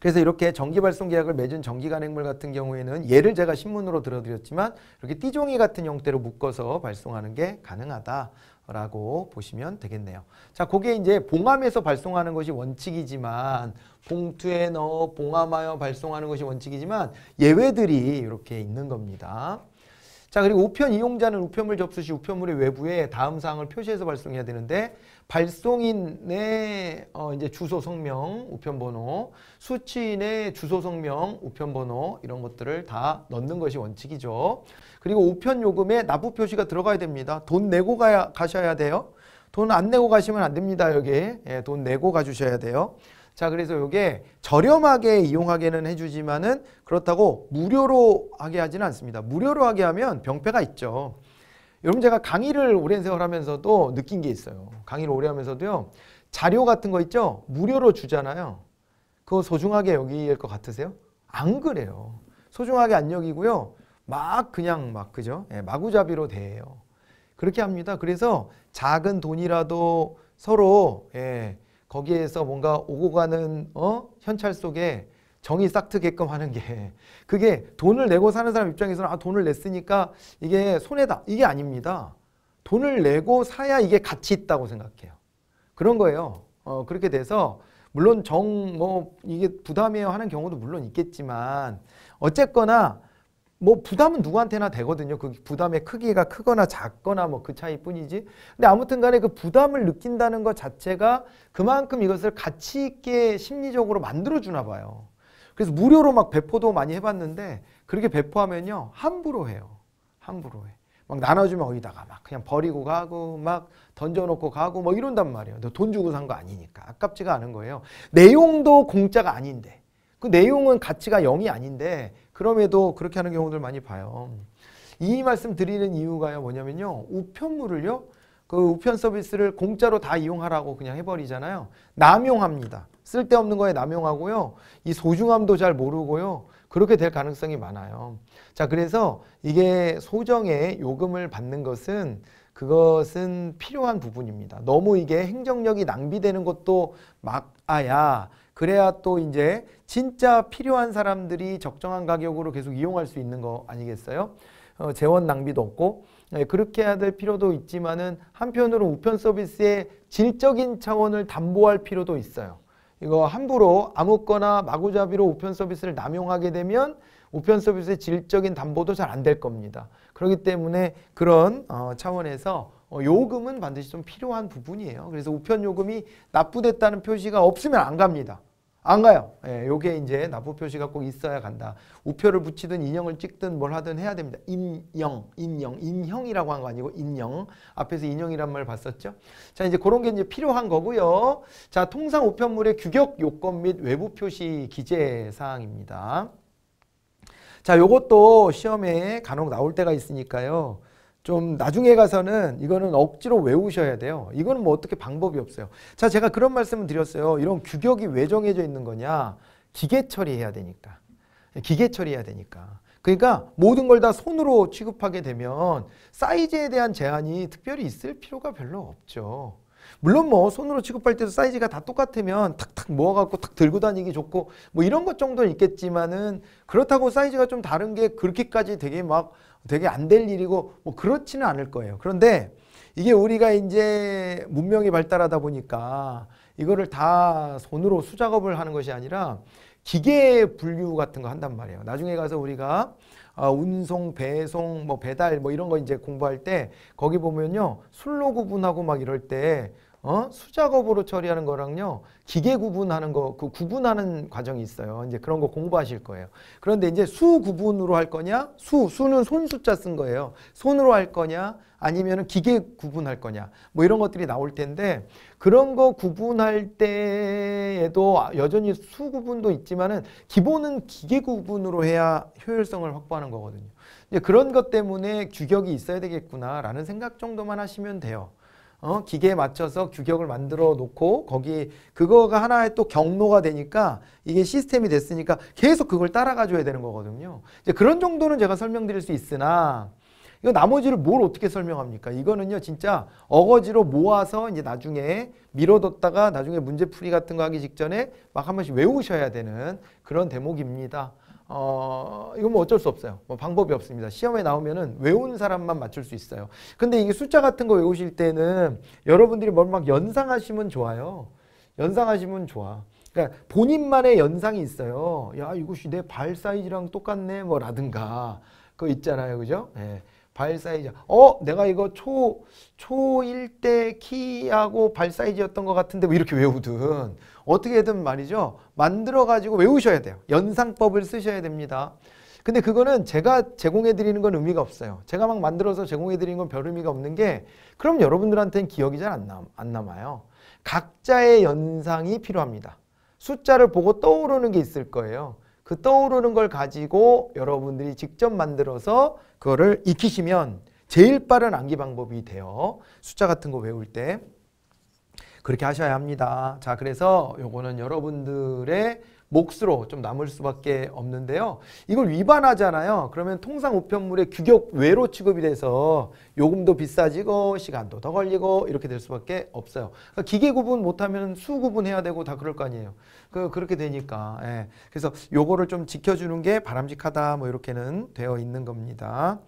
그래서 이렇게 정기발송 계약을 맺은 정기간행물 같은 경우에는 예를 제가 신문으로 들어드렸지만 이렇게 띠종이 같은 형태로 묶어서 발송하는 게 가능하다. 라고 보시면 되겠네요. 자, 그게 이제 봉함에서 발송하는 것이 원칙이지만 봉투에 넣어 봉함하여 발송하는 것이 원칙이지만 예외들이 이렇게 있는 겁니다. 자 그리고 우편 이용자는 우편물 접수 시 우편물의 외부에 다음 사항을 표시해서 발송해야 되는데 발송인의 어 이제 주소 성명, 우편 번호, 수취인의 주소 성명, 우편 번호 이런 것들을 다 넣는 것이 원칙이죠. 그리고 우편 요금에 납부 표시가 들어가야 됩니다. 돈 내고 가야, 가셔야 돼요. 돈 안 내고 가시면 안 됩니다. 여기 예, 돈 내고 가주셔야 돼요. 자, 그래서 이게 저렴하게 이용하게는 해주지만은 그렇다고 무료로 하게 하지는 않습니다. 무료로 하게 하면 병폐가 있죠. 여러분 제가 강의를 오랜 세월 하면서도 느낀 게 있어요. 강의를 오래 하면서도요. 자료 같은 거 있죠? 무료로 주잖아요. 그거 소중하게 여기일 것 같으세요? 안 그래요. 소중하게 안 여기고요. 막 그냥 막 그죠? 예, 마구잡이로 대해요. 그렇게 합니다. 그래서 작은 돈이라도 서로 예, 거기에서 뭔가 오고 가는 어? 현찰 속에 정이 싹 트게끔 하는 게 그게 돈을 내고 사는 사람 입장에서는 아 돈을 냈으니까 이게 손해다 이게 아닙니다. 돈을 내고 사야 이게 가치 있다고 생각해요. 그런 거예요. 어, 그렇게 돼서 물론 정 뭐 이게 부담이에요 하는 경우도 물론 있겠지만 어쨌거나 뭐 부담은 누구한테나 되거든요. 그 부담의 크기가 크거나 작거나 뭐 그 차이뿐이지. 근데 아무튼 간에 그 부담을 느낀다는 것 자체가 그만큼 이것을 가치 있게 심리적으로 만들어 주나 봐요. 그래서 무료로 막 배포도 많이 해 봤는데 그렇게 배포하면요. 함부로 해요. 함부로 해. 막 나눠주면 어디다가 막 그냥 버리고 가고 막 던져놓고 가고 뭐 이런단 말이에요. 돈 주고 산 거 아니니까 아깝지가 않은 거예요. 내용도 공짜가 아닌데 그 내용은 가치가 0이 아닌데 그럼에도 그렇게 하는 경우들 많이 봐요. 이 말씀 드리는 이유가요 뭐냐면요 우편물을요 그 우편 서비스를 공짜로 다 이용하라고 그냥 해버리잖아요 남용합니다 쓸데없는 거에 남용하고요 이 소중함도 잘 모르고요 그렇게 될 가능성이 많아요 자 그래서 이게 소정의 요금을 받는 것은 그것은 필요한 부분입니다 너무 이게 행정력이 낭비되는 것도 막아야 그래야 또 이제 진짜 필요한 사람들이 적정한 가격으로 계속 이용할 수 있는 거 아니겠어요? 어, 재원 낭비도 없고 네, 그렇게 해야 될 필요도 있지만은 한편으로 우편 서비스의 질적인 차원을 담보할 필요도 있어요. 이거 함부로 아무거나 마구잡이로 우편 서비스를 남용하게 되면 우편 서비스의 질적인 담보도 잘 안 될 겁니다. 그렇기 때문에 그런 어, 차원에서 어, 요금은 반드시 좀 필요한 부분이에요. 그래서 우편 요금이 납부됐다는 표시가 없으면 안 갑니다. 안 가요. 예, 요게 이제 납부 표시가 꼭 있어야 간다. 우표를 붙이든 인형을 찍든 뭘 하든 해야 됩니다. 인형, 인형, 인형이라고 한 거 아니고 인형. 앞에서 인형이란 말 봤었죠? 자, 이제 그런 게 이제 필요한 거고요. 자, 통상 우편물의 규격 요건 및 외부 표시 기재 사항입니다. 자, 요것도 시험에 간혹 나올 때가 있으니까요. 좀 나중에 가서는 이거는 억지로 외우셔야 돼요. 이거는 뭐 어떻게 방법이 없어요. 자, 제가 그런 말씀을 드렸어요. 이런 규격이 왜 정해져 있는 거냐? 기계 처리해야 되니까. 기계 처리해야 되니까. 그러니까 모든 걸 다 손으로 취급하게 되면 사이즈에 대한 제한이 특별히 있을 필요가 별로 없죠. 물론 뭐 손으로 취급할 때도 사이즈가 다 똑같으면 탁탁 모아갖고 탁 들고 다니기 좋고 뭐 이런 것 정도는 있겠지만은 그렇다고 사이즈가 좀 다른 게 그렇게까지 되게 막 되게 안 될 일이고 뭐 그렇지는 않을 거예요. 그런데 이게 우리가 이제 문명이 발달하다 보니까 이거를 다 손으로 수작업을 하는 것이 아니라 기계 분류 같은 거 한단 말이에요. 나중에 가서 우리가 어, 운송, 배송, 뭐 배달 뭐 이런 거 이제 공부할 때 거기 보면요. 술로 구분하고 막 이럴 때 어? 수작업으로 처리하는 거랑요 기계 구분하는 거 그 구분하는 과정이 있어요 이제 그런 거 공부하실 거예요 그런데 이제 수 구분으로 할 거냐 수 수는 손 숫자 쓴 거예요 손으로 할 거냐 아니면 기계 구분할 거냐 뭐 이런 것들이 나올 텐데 그런 거 구분할 때에도 여전히 수 구분도 있지만은 기본은 기계 구분으로 해야 효율성을 확보하는 거거든요 이제 그런 것 때문에 규격이 있어야 되겠구나라는 생각 정도만 하시면 돼요. 어? 기계에 맞춰서 규격을 만들어 놓고 거기 그거가 하나의 또 경로가 되니까 이게 시스템이 됐으니까 계속 그걸 따라가 줘야 되는 거거든요. 이제 그런 정도는 제가 설명드릴 수 있으나 이거 나머지를 뭘 어떻게 설명합니까? 이거는요 진짜 어거지로 모아서 이제 나중에 밀어뒀다가 나중에 문제풀이 같은 거 하기 직전에 막 한 번씩 외우셔야 되는 그런 대목입니다. 어, 이건 뭐 어쩔 수 없어요. 뭐 방법이 없습니다. 시험에 나오면은 외운 사람만 맞출 수 있어요. 근데 이게 숫자 같은 거 외우실 때는 여러분들이 뭘 막 연상하시면 좋아요. 연상하시면 좋아. 그러니까 본인만의 연상이 있어요. 야, 이것이 내 발 사이즈랑 똑같네, 뭐라든가. 그거 있잖아요. 그죠? 예. 발 사이즈. 어? 내가 이거 초, 초1 때 키하고 발 사이즈였던 것 같은데 뭐 이렇게 외우든. 어떻게든 말이죠. 만들어가지고 외우셔야 돼요. 연상법을 쓰셔야 됩니다. 근데 그거는 제가 제공해드리는 건 의미가 없어요. 제가 막 만들어서 제공해드리는 건 별 의미가 없는 게 그럼 여러분들한테는 기억이 잘 안 남, 안 남아요. 각자의 연상이 필요합니다. 숫자를 보고 떠오르는 게 있을 거예요. 그 떠오르는 걸 가지고 여러분들이 직접 만들어서 그거를 익히시면 제일 빠른 암기 방법이 돼요. 숫자 같은 거 외울 때. 그렇게 하셔야 합니다. 자, 그래서 요거는 여러분들의 몫으로 좀 남을 수밖에 없는데요. 이걸 위반하잖아요. 그러면 통상 우편물의 규격 외로 취급이 돼서 요금도 비싸지고 시간도 더 걸리고 이렇게 될 수밖에 없어요. 그러니까 기계 구분 못하면 수 구분해야 되고 다 그럴 거 아니에요. 그, 그렇게 되니까. 예. 그래서 요거를 좀 지켜주는 게 바람직하다 뭐 이렇게는 되어 있는 겁니다.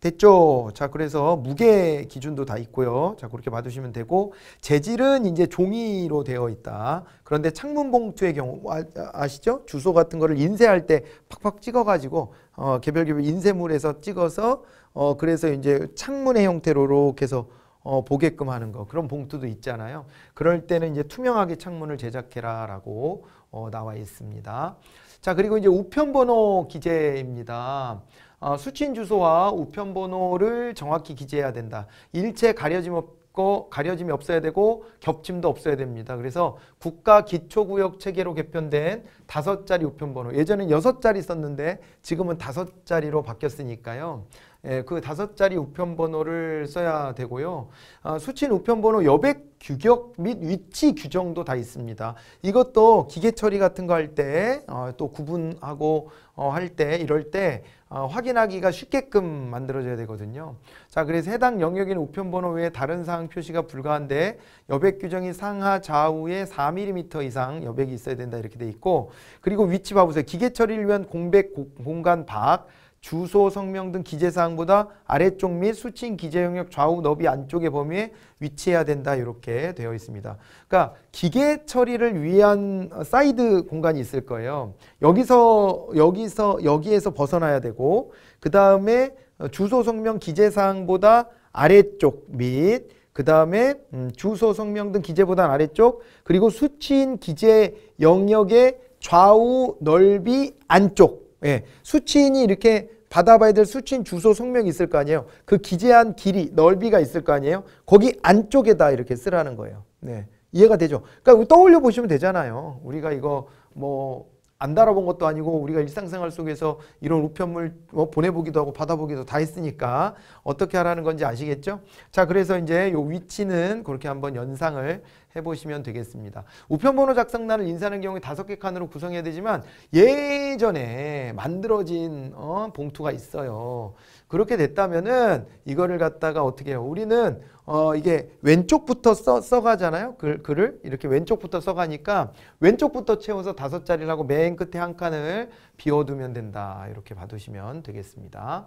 됐죠. 자, 그래서 무게 기준도 다 있고요. 자, 그렇게 봐두시면 되고 재질은 이제 종이로 되어 있다. 그런데 창문 봉투의 경우 아, 아 시죠 주소 같은 거를 인쇄할 때 팍팍 찍어가지고 어, 개별개별 인쇄물에서 찍어서 어, 그래서 이제 창문의 형태로 이렇게 해서 어, 보게끔 하는 거 그런 봉투도 있잖아요. 그럴 때는 이제 투명하게 창문을 제작해라라고 어, 나와 있습니다. 자, 그리고 이제 우편번호 기재입니다. 어, 수취인 주소와 우편 번호를 정확히 기재해야 된다. 일체 가려짐 없고 가려짐이 없어야 되고 겹침도 없어야 됩니다. 그래서 국가 기초구역 체계로 개편된 다섯 자리 우편 번호 예전엔 여섯 자리 썼는데 지금은 다섯 자리로 바뀌었으니까요. 예, 그 다섯 자리 우편 번호를 써야 되고요. 아, 수친 우편 번호 여백 규격 및 위치 규정도 다 있습니다. 이것도 기계 처리 같은 거 할 때, 어, 또 구분하고 어, 할 때, 이럴 때 어, 확인하기가 쉽게끔 만들어져야 되거든요. 자, 그래서 해당 영역인 우편번호 외에 다른 사항 표시가 불가한데 여백 규정이 상하 좌우에 4mm 이상 여백이 있어야 된다 이렇게 돼 있고 그리고 위치 봐보세요. 기계 처리를 위한 공백 고, 공간 박 주소, 성명 등 기재사항보다 아래쪽 및 수치인 기재 영역 좌우 너비 안쪽의 범위에 위치해야 된다 이렇게 되어 있습니다. 그러니까 기계 처리를 위한 어, 사이드 공간이 있을 거예요. 여기서 여기서 여기에서 벗어나야 되고 그 다음에 어, 주소, 성명, 기재사항보다 아래쪽 및그 다음에 음, 주소, 성명 등기재보다 아래쪽 그리고 수치인 기재 영역의 좌우 넓이 안쪽 예, 수치인이 이렇게 받아봐야 될 수취인 주소 성명이 있을 거 아니에요. 그 기재한 길이 넓이가 있을 거 아니에요. 거기 안쪽에다 이렇게 쓰라는 거예요. 네. 이해가 되죠? 그러니까 떠올려 보시면 되잖아요. 우리가 이거 뭐안 다뤄본 것도 아니고 우리가 일상생활 속에서 이런 우편물 뭐 보내보기도 하고 받아보기도 다 했으니까 어떻게 하라는 건지 아시겠죠? 자 그래서 이제 요 위치는 그렇게 한번 연상을 해보시면 되겠습니다. 우편번호 작성란을 인쇄하는 경우에 다섯 개 칸으로 구성해야 되지만 예전에 만들어진 어, 봉투가 있어요. 그렇게 됐다면은 이거를 갖다가 어떻게 해요? 우리는 어 이게 왼쪽부터 써, 써가잖아요. 글, 글을 이렇게 왼쪽부터 써가니까 왼쪽부터 채워서 다섯 자리를 하고 맨 끝에 한 칸을 비워두면 된다. 이렇게 봐두시면 되겠습니다.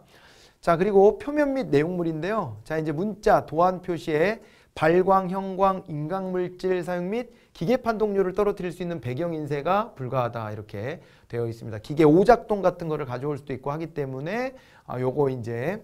자 그리고 표면 및 내용물인데요. 자 이제 문자, 도안 표시에 발광, 형광, 인강물질 사용 및 기계 판독률을 떨어뜨릴 수 있는 배경 인쇄가 불가하다 이렇게 되어 있습니다. 기계 오작동 같은 거를 가져올 수도 있고 하기 때문에 아, 요거 이제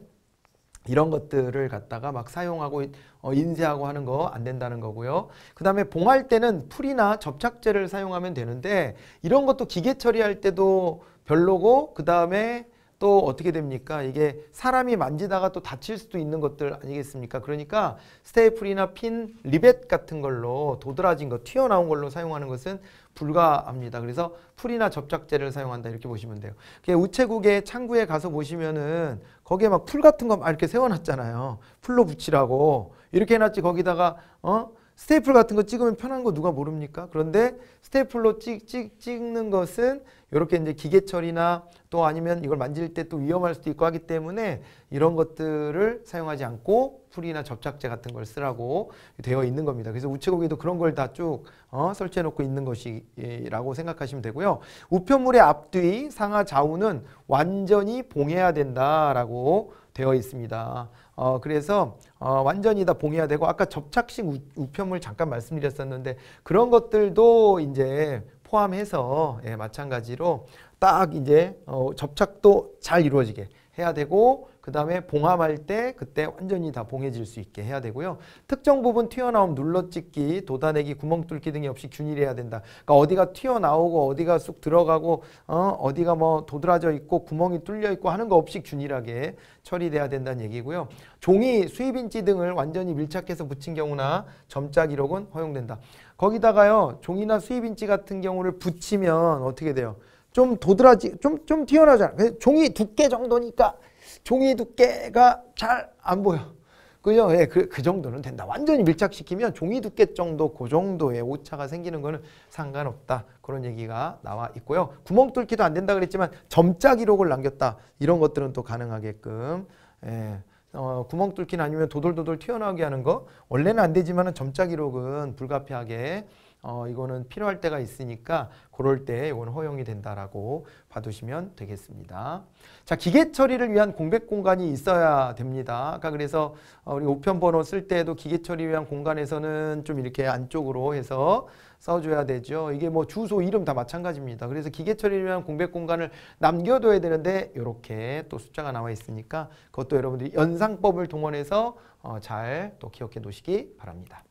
이런 것들을 갖다가 막 사용하고 어, 인쇄하고 하는 거 안 된다는 거고요. 그 다음에 봉할 때는 풀이나 접착제를 사용하면 되는데 이런 것도 기계 처리할 때도 별로고 그 다음에 또 어떻게 됩니까? 이게 사람이 만지다가 또 다칠 수도 있는 것들 아니겠습니까? 그러니까 스테이플이나 핀, 리벳 같은 걸로 도드라진 거, 튀어나온 걸로 사용하는 것은 불가합니다. 그래서 풀이나 접착제를 사용한다 이렇게 보시면 돼요. 우체국에 창구에 가서 보시면은 거기에 막 풀 같은 거 막 이렇게 세워놨잖아요. 풀로 붙이라고 이렇게 해놨지 거기다가 어? 스테이플 같은 거 찍으면 편한 거 누가 모릅니까? 그런데 스테이플로 찍, 찍, 찍는 것은 이렇게 이제 기계철이나 또 아니면 이걸 만질 때 또 위험할 수도 있고 하기 때문에 이런 것들을 사용하지 않고 풀이나 접착제 같은 걸 쓰라고 되어 있는 겁니다. 그래서 우체국에도 그런 걸 다쭉 어, 설치해 놓고 있는 것이라고 생각하시면 되고요. 우편물의 앞뒤 상하 좌우는 완전히 봉해야 된다라고 되어 있습니다. 어, 그래서 어, 완전히 다 봉해야 되고 아까 접착식 우, 우편물 잠깐 말씀드렸었는데 그런 것들도 이제 포함해서 예, 마찬가지로 딱 이제 어, 접착도 잘 이루어지게 해야 되고 그 다음에 봉합할때 그때 완전히 다 봉해질 수 있게 해야 되고요. 특정 부분 튀어나옴 눌러찢기, 도단내기 구멍 뚫기 등이 없이 균일해야 된다. 그러니까 어디가 튀어나오고 어디가 쑥 들어가고 어, 어디가 뭐 도드라져 있고 구멍이 뚫려 있고 하는 거 없이 균일하게 처리돼야 된다는 얘기고요. 종이 수입인지 등을 완전히 밀착해서 붙인 경우나 점자 기록은 허용된다. 거기다가요 종이나 수입인지 같은 경우를 붙이면 어떻게 돼요? 좀 도드라지 좀 좀 튀어나오잖아. 종이 두께 정도니까 종이 두께가 잘 안 보여. 그죠? 예, 그, 그 정도는 된다. 완전히 밀착시키면 종이 두께 정도, 그 정도의 오차가 생기는 거는 상관없다. 그런 얘기가 나와 있고요. 구멍 뚫기도 안 된다 그랬지만 점자 기록을 남겼다. 이런 것들은 또 가능하게끔. 예. 어, 구멍 뚫기나 아니면 도돌도돌 튀어나오게 하는 거 원래는 안 되지만 점자 기록은 불가피하게 어, 이거는 필요할 때가 있으니까 그럴 때 이건 허용이 된다라고 봐두시면 되겠습니다. 자, 기계 처리를 위한 공백 공간이 있어야 됩니다. 아까 그래서 어, 우리 우편 번호 쓸 때도 기계 처리 위한 공간에서는 좀 이렇게 안쪽으로 해서 써줘야 되죠. 이게 뭐 주소, 이름 다 마찬가지입니다. 그래서 기계처리라는 공백 공간을 남겨둬야 되는데 이렇게 또 숫자가 나와 있으니까 그것도 여러분들이 연상법을 동원해서 어, 잘 또 기억해 놓으시기 바랍니다.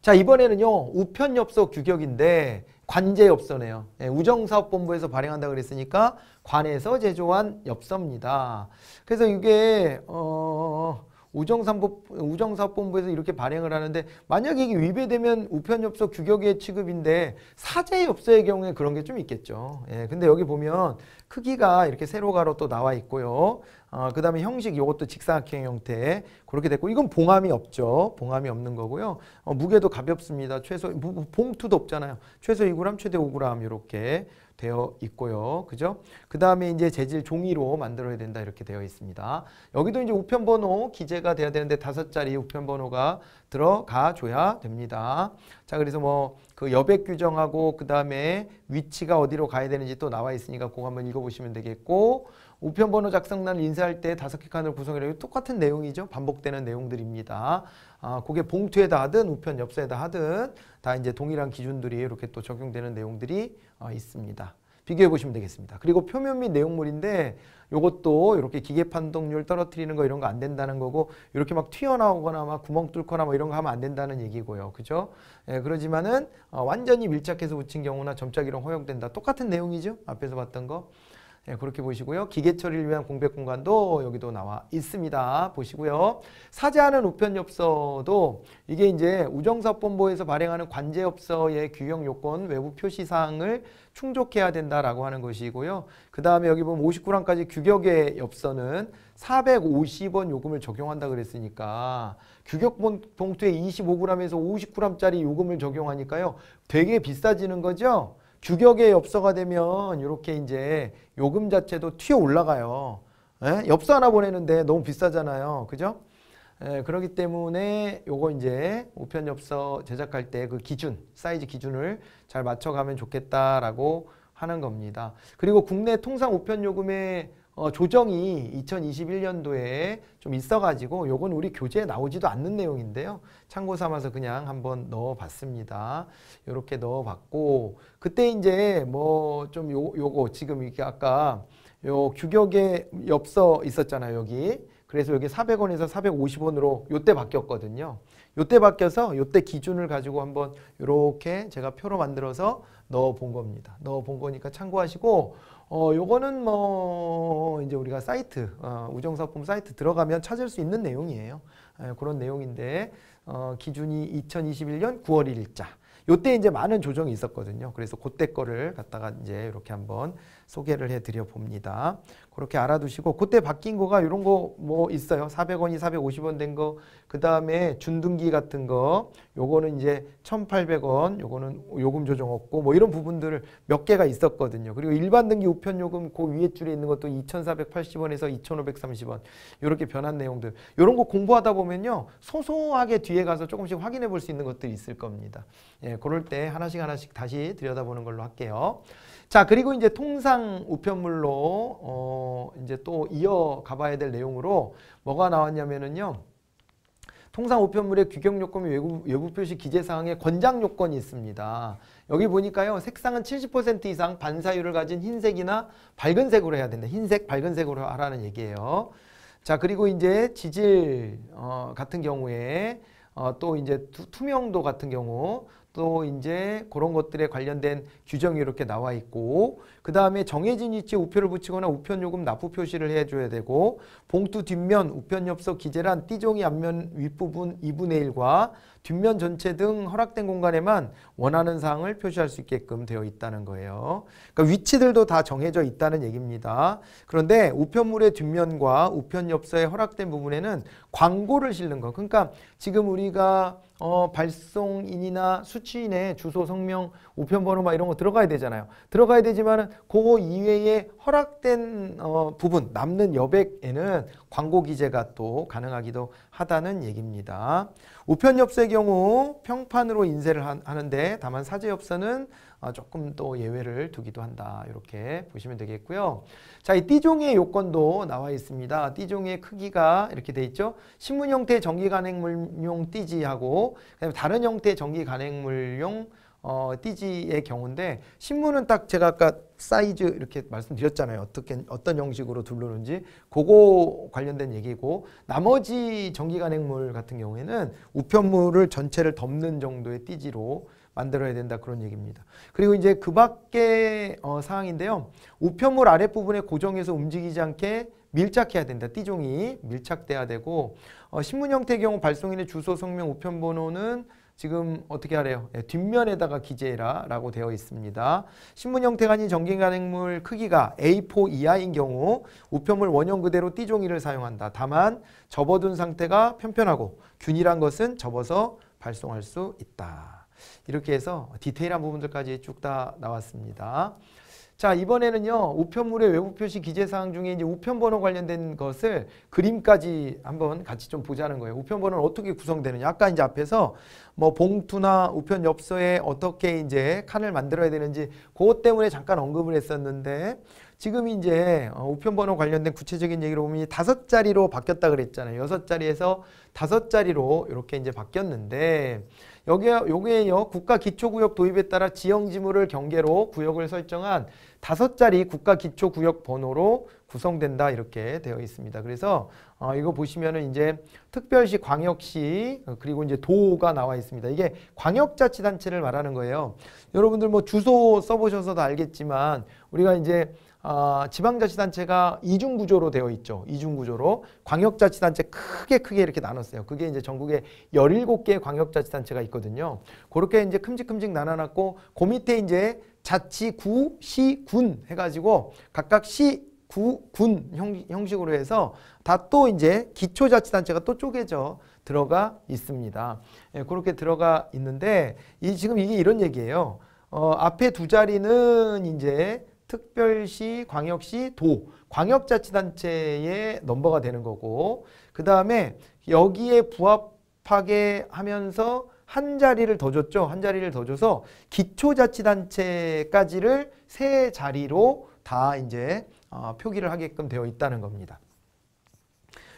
자 이번에는요 우편엽서 규격인데 관제엽서네요. 예, 우정사업본부에서 발행한다 그랬으니까 관에서 제조한 엽서입니다. 그래서 이게 어... 우정산법, 우정사업본부에서 이렇게 발행을 하는데 만약 에 이게 위배되면 우편엽서 규격의 취급인데 사제엽서의 경우에 그런 게 좀 있겠죠. 예, 근데 여기 보면 크기가 이렇게 세로가로 또 나와 있고요. 어, 그 다음에 형식 이것도 직사각형 형태 그렇게 됐고 이건 봉함이 없죠. 봉함이 없는 거고요. 어, 무게도 가볍습니다. 최소 봉투도 없잖아요. 최소 2g, 최대 5g 이렇게 되어 있고요. 그죠? 그 다음에 이제 재질 종이로 만들어야 된다 이렇게 되어 있습니다. 여기도 이제 우편번호 기재가 돼야 되는데 다섯 자리 우편번호가 들어가 줘야 됩니다. 자 그래서 뭐 그 여백 규정하고 그 다음에 위치가 어디로 가야 되는지 또 나와 있으니까 그거 한번 읽어보시면 되겠고 우편번호 작성란 인쇄할 때 다섯 개칸으로 구성해라 똑같은 내용이죠. 반복되는 내용들입니다. 아, 그게 봉투에다 하든 우편 엽서에다 하든 다 이제 동일한 기준들이 이렇게 또 적용되는 내용들이 어, 있습니다. 비교해 보시면 되겠습니다. 그리고 표면 및 내용물인데 이것도 이렇게 기계 판독률 떨어뜨리는 거 이런 거 안 된다는 거고 이렇게 막 튀어나오거나 막 구멍 뚫거나 뭐 이런 거 하면 안 된다는 얘기고요. 그죠? 예, 그러지만은 어, 완전히 밀착해서 붙인 경우나 점착이랑 허용된다. 똑같은 내용이죠. 앞에서 봤던 거. 예, 그렇게 보시고요. 기계 처리를 위한 공백 공간도 여기도 나와 있습니다. 보시고요. 사제하는 우편엽서도 이게 이제 우정사법본부에서 발행하는 관제엽서의 규형 요건 외부 표시사항을 충족해야 된다라고 하는 것이고요. 그 다음에 여기 보면 59랑까지 규격의 엽서는 450원 요금을 적용한다 그랬으니까 규격 봉투에 25g에서 59g짜리 요금을 적용하니까요. 되게 비싸지는 거죠. 규격의 엽서가 되면 이렇게 이제 요금 자체도 튀어 올라가요. 예? 엽서 하나 보내는데 너무 비싸잖아요. 그죠? 예, 그렇기 때문에 요거 이제 우편 엽서 제작할 때 그 기준, 사이즈 기준을 잘 맞춰가면 좋겠다라고 하는 겁니다. 그리고 국내 통상 우편 요금의 어, 조정이 2021년도에 좀 있어가지고 요건 우리 교재에 나오지도 않는 내용인데요. 참고 삼아서 그냥 한번 넣어봤습니다. 이렇게 넣어봤고 그때 이제 뭐 좀 요거 지금 이게 아까 요 규격에 엽서 있었잖아요 여기. 그래서 여기 400원에서 450원으로 요때 바뀌었거든요. 요때 바뀌어서 요때 기준을 가지고 한번 이렇게 제가 표로 만들어서 넣어 본 겁니다. 넣어 본 거니까 참고하시고 어, 요거는 뭐 이제 우리가 사이트 어, 우정사품 사이트 들어가면 찾을 수 있는 내용이에요. 에, 예, 그런 내용인데 어, 기준이 2021년 9월 1일자. 요때 이제 많은 조정이 있었거든요. 그래서 그때 거를 갖다가 이제 이렇게 한번 소개를 해드려 봅니다. 그렇게 알아두시고 그때 바뀐 거가 이런 거 뭐 있어요. 400원이 450원 된 거, 그 다음에 준등기 같은 거, 요거는 이제 1,800원, 요거는 요금 조정 없고 뭐 이런 부분들을 몇 개가 있었거든요. 그리고 일반 등기 우편 요금 그 위에 줄에 있는 것도 2,480원에서 2,530원 이렇게 변한 내용들. 이런 거 공부하다 보면요 소소하게 뒤에 가서 조금씩 확인해 볼 수 있는 것들이 있을 겁니다. 예, 그럴 때 하나씩 하나씩 다시 들여다보는 걸로 할게요. 자 그리고 이제 통상 우편물로 어 이제 또 이어가 봐야 될 내용으로 뭐가 나왔냐면요 통상 우편물의 규격요건및 외부, 외부 표시 기재사항에 권장요건이 있습니다. 여기 보니까요. 색상은 70% 이상 반사율을 가진 흰색이나 밝은색으로 해야 된다. 흰색, 밝은색으로 하라는 얘기예요. 자 그리고 이제 지질 어, 같은 경우에 어, 또 이제 투, 투명도 같은 경우 또 이제 그런 것들에 관련된 규정이 이렇게 나와 있고 그 다음에 정해진 위치에 우표를 붙이거나 우편 요금 납부 표시를 해줘야 되고 봉투 뒷면 우편 엽서 기재란 띠종이 앞면 윗부분 2분의 1과 뒷면 전체 등 허락된 공간에만 원하는 사항을 표시할 수 있게끔 되어 있다는 거예요. 그러니까 위치들도 다 정해져 있다는 얘기입니다. 그런데 우편물의 뒷면과 우편 엽서의 허락된 부분에는 광고를 실는 거. 그러니까 지금 우리가 어, 발송인이나 수취인의 주소, 성명, 우편번호 막 이런 거 들어가야 되잖아요. 들어가야 되지만 그거 이외에 허락된 어, 부분 남는 여백에는 광고 기재가 또 가능하기도 하다는 얘기입니다. 우편 엽서의 경우 평판으로 인쇄를 하, 하는데 다만 사제 엽서는 아, 조금 또 예외를 두기도 한다. 이렇게 보시면 되겠고요. 자, 이 띠종의 요건도 나와 있습니다. 띠종의 크기가 이렇게 돼 있죠. 신문 형태의 전기 간행물용 띠지하고 그다음에 다른 형태의 전기 간행물용 어, 띠지의 경우인데 신문은 딱 제가 아까 사이즈 이렇게 말씀드렸잖아요. 어떻게 어떤 형식으로 둘르는지 그거 관련된 얘기고 나머지 전기간행물 같은 경우에는 우편물을 전체를 덮는 정도의 띠지로 만들어야 된다 그런 얘기입니다. 그리고 이제 그밖에 어, 사항인데요. 우편물 아랫부분에 고정해서 움직이지 않게 밀착해야 된다. 띠종이 밀착돼야 되고 어, 신문 형태의 경우 발송인의 주소, 성명, 우편번호는 지금 어떻게 하래요? 네, 뒷면에다가 기재해라 라고 되어 있습니다. 신문 형태가 아닌 정기간행물 크기가 A4 이하인 경우 우편물 원형 그대로 띠종이를 사용한다. 다만 접어둔 상태가 편편하고 균일한 것은 접어서 발송할 수 있다. 이렇게 해서 디테일한 부분들까지 쭉 다 나왔습니다. 자 이번에는요 우편물의 외부 표시 기재 사항 중에 이제 우편 번호 관련된 것을 그림까지 한번 같이 좀 보자는 거예요. 우편 번호는 어떻게 구성되느냐. 아까 이제 앞에서 뭐 봉투나 우편 엽서에 어떻게 이제 칸을 만들어야 되는지 그것 때문에 잠깐 언급을 했었는데 지금 이제 어, 우편 번호 관련된 구체적인 얘기로 보면 다섯 자리로 바뀌었다 그랬잖아요. 여섯 자리에서 다섯 자리로 이렇게 이제 바뀌었는데. 여기 요게요 국가 기초구역 도입에 따라 지형지물을 경계로 구역을 설정한 다섯 자리 국가 기초구역 번호로 구성된다 이렇게 되어 있습니다. 그래서 어, 이거 보시면은 이제 특별시, 광역시 어, 그리고 이제 도가 나와 있습니다. 이게 광역자치단체를 말하는 거예요. 여러분들 뭐 주소 써보셔서도 알겠지만 우리가 이제 어, 지방자치단체가 이중구조로 되어 있죠. 이중구조로 광역자치단체 크게 크게 이렇게 나눴어요. 그게 이제 전국에 1 7 개의 광역자치단체가 있거든요. 그렇게 이제 큼직큼직 나눠놨고 그 밑에 이제 자치구, 시, 군 해가지고 각각 시, 구, 군 형, 식으로 해서 다 또 이제 기초자치단체가 또 쪼개져 들어가 있습니다. 예, 그렇게 들어가 있는데 이 지금 이게 이런 얘기예요. 어, 앞에 두 자리는 이제 특별시, 광역시, 도, 광역자치단체의 넘버가 되는 거고 그 다음에 여기에 부합하게 하면서 한 자리를 더 줬죠. 한 자리를 더 줘서 기초자치단체까지를 세 자리로 다 이제 어, 표기를 하게끔 되어 있다는 겁니다.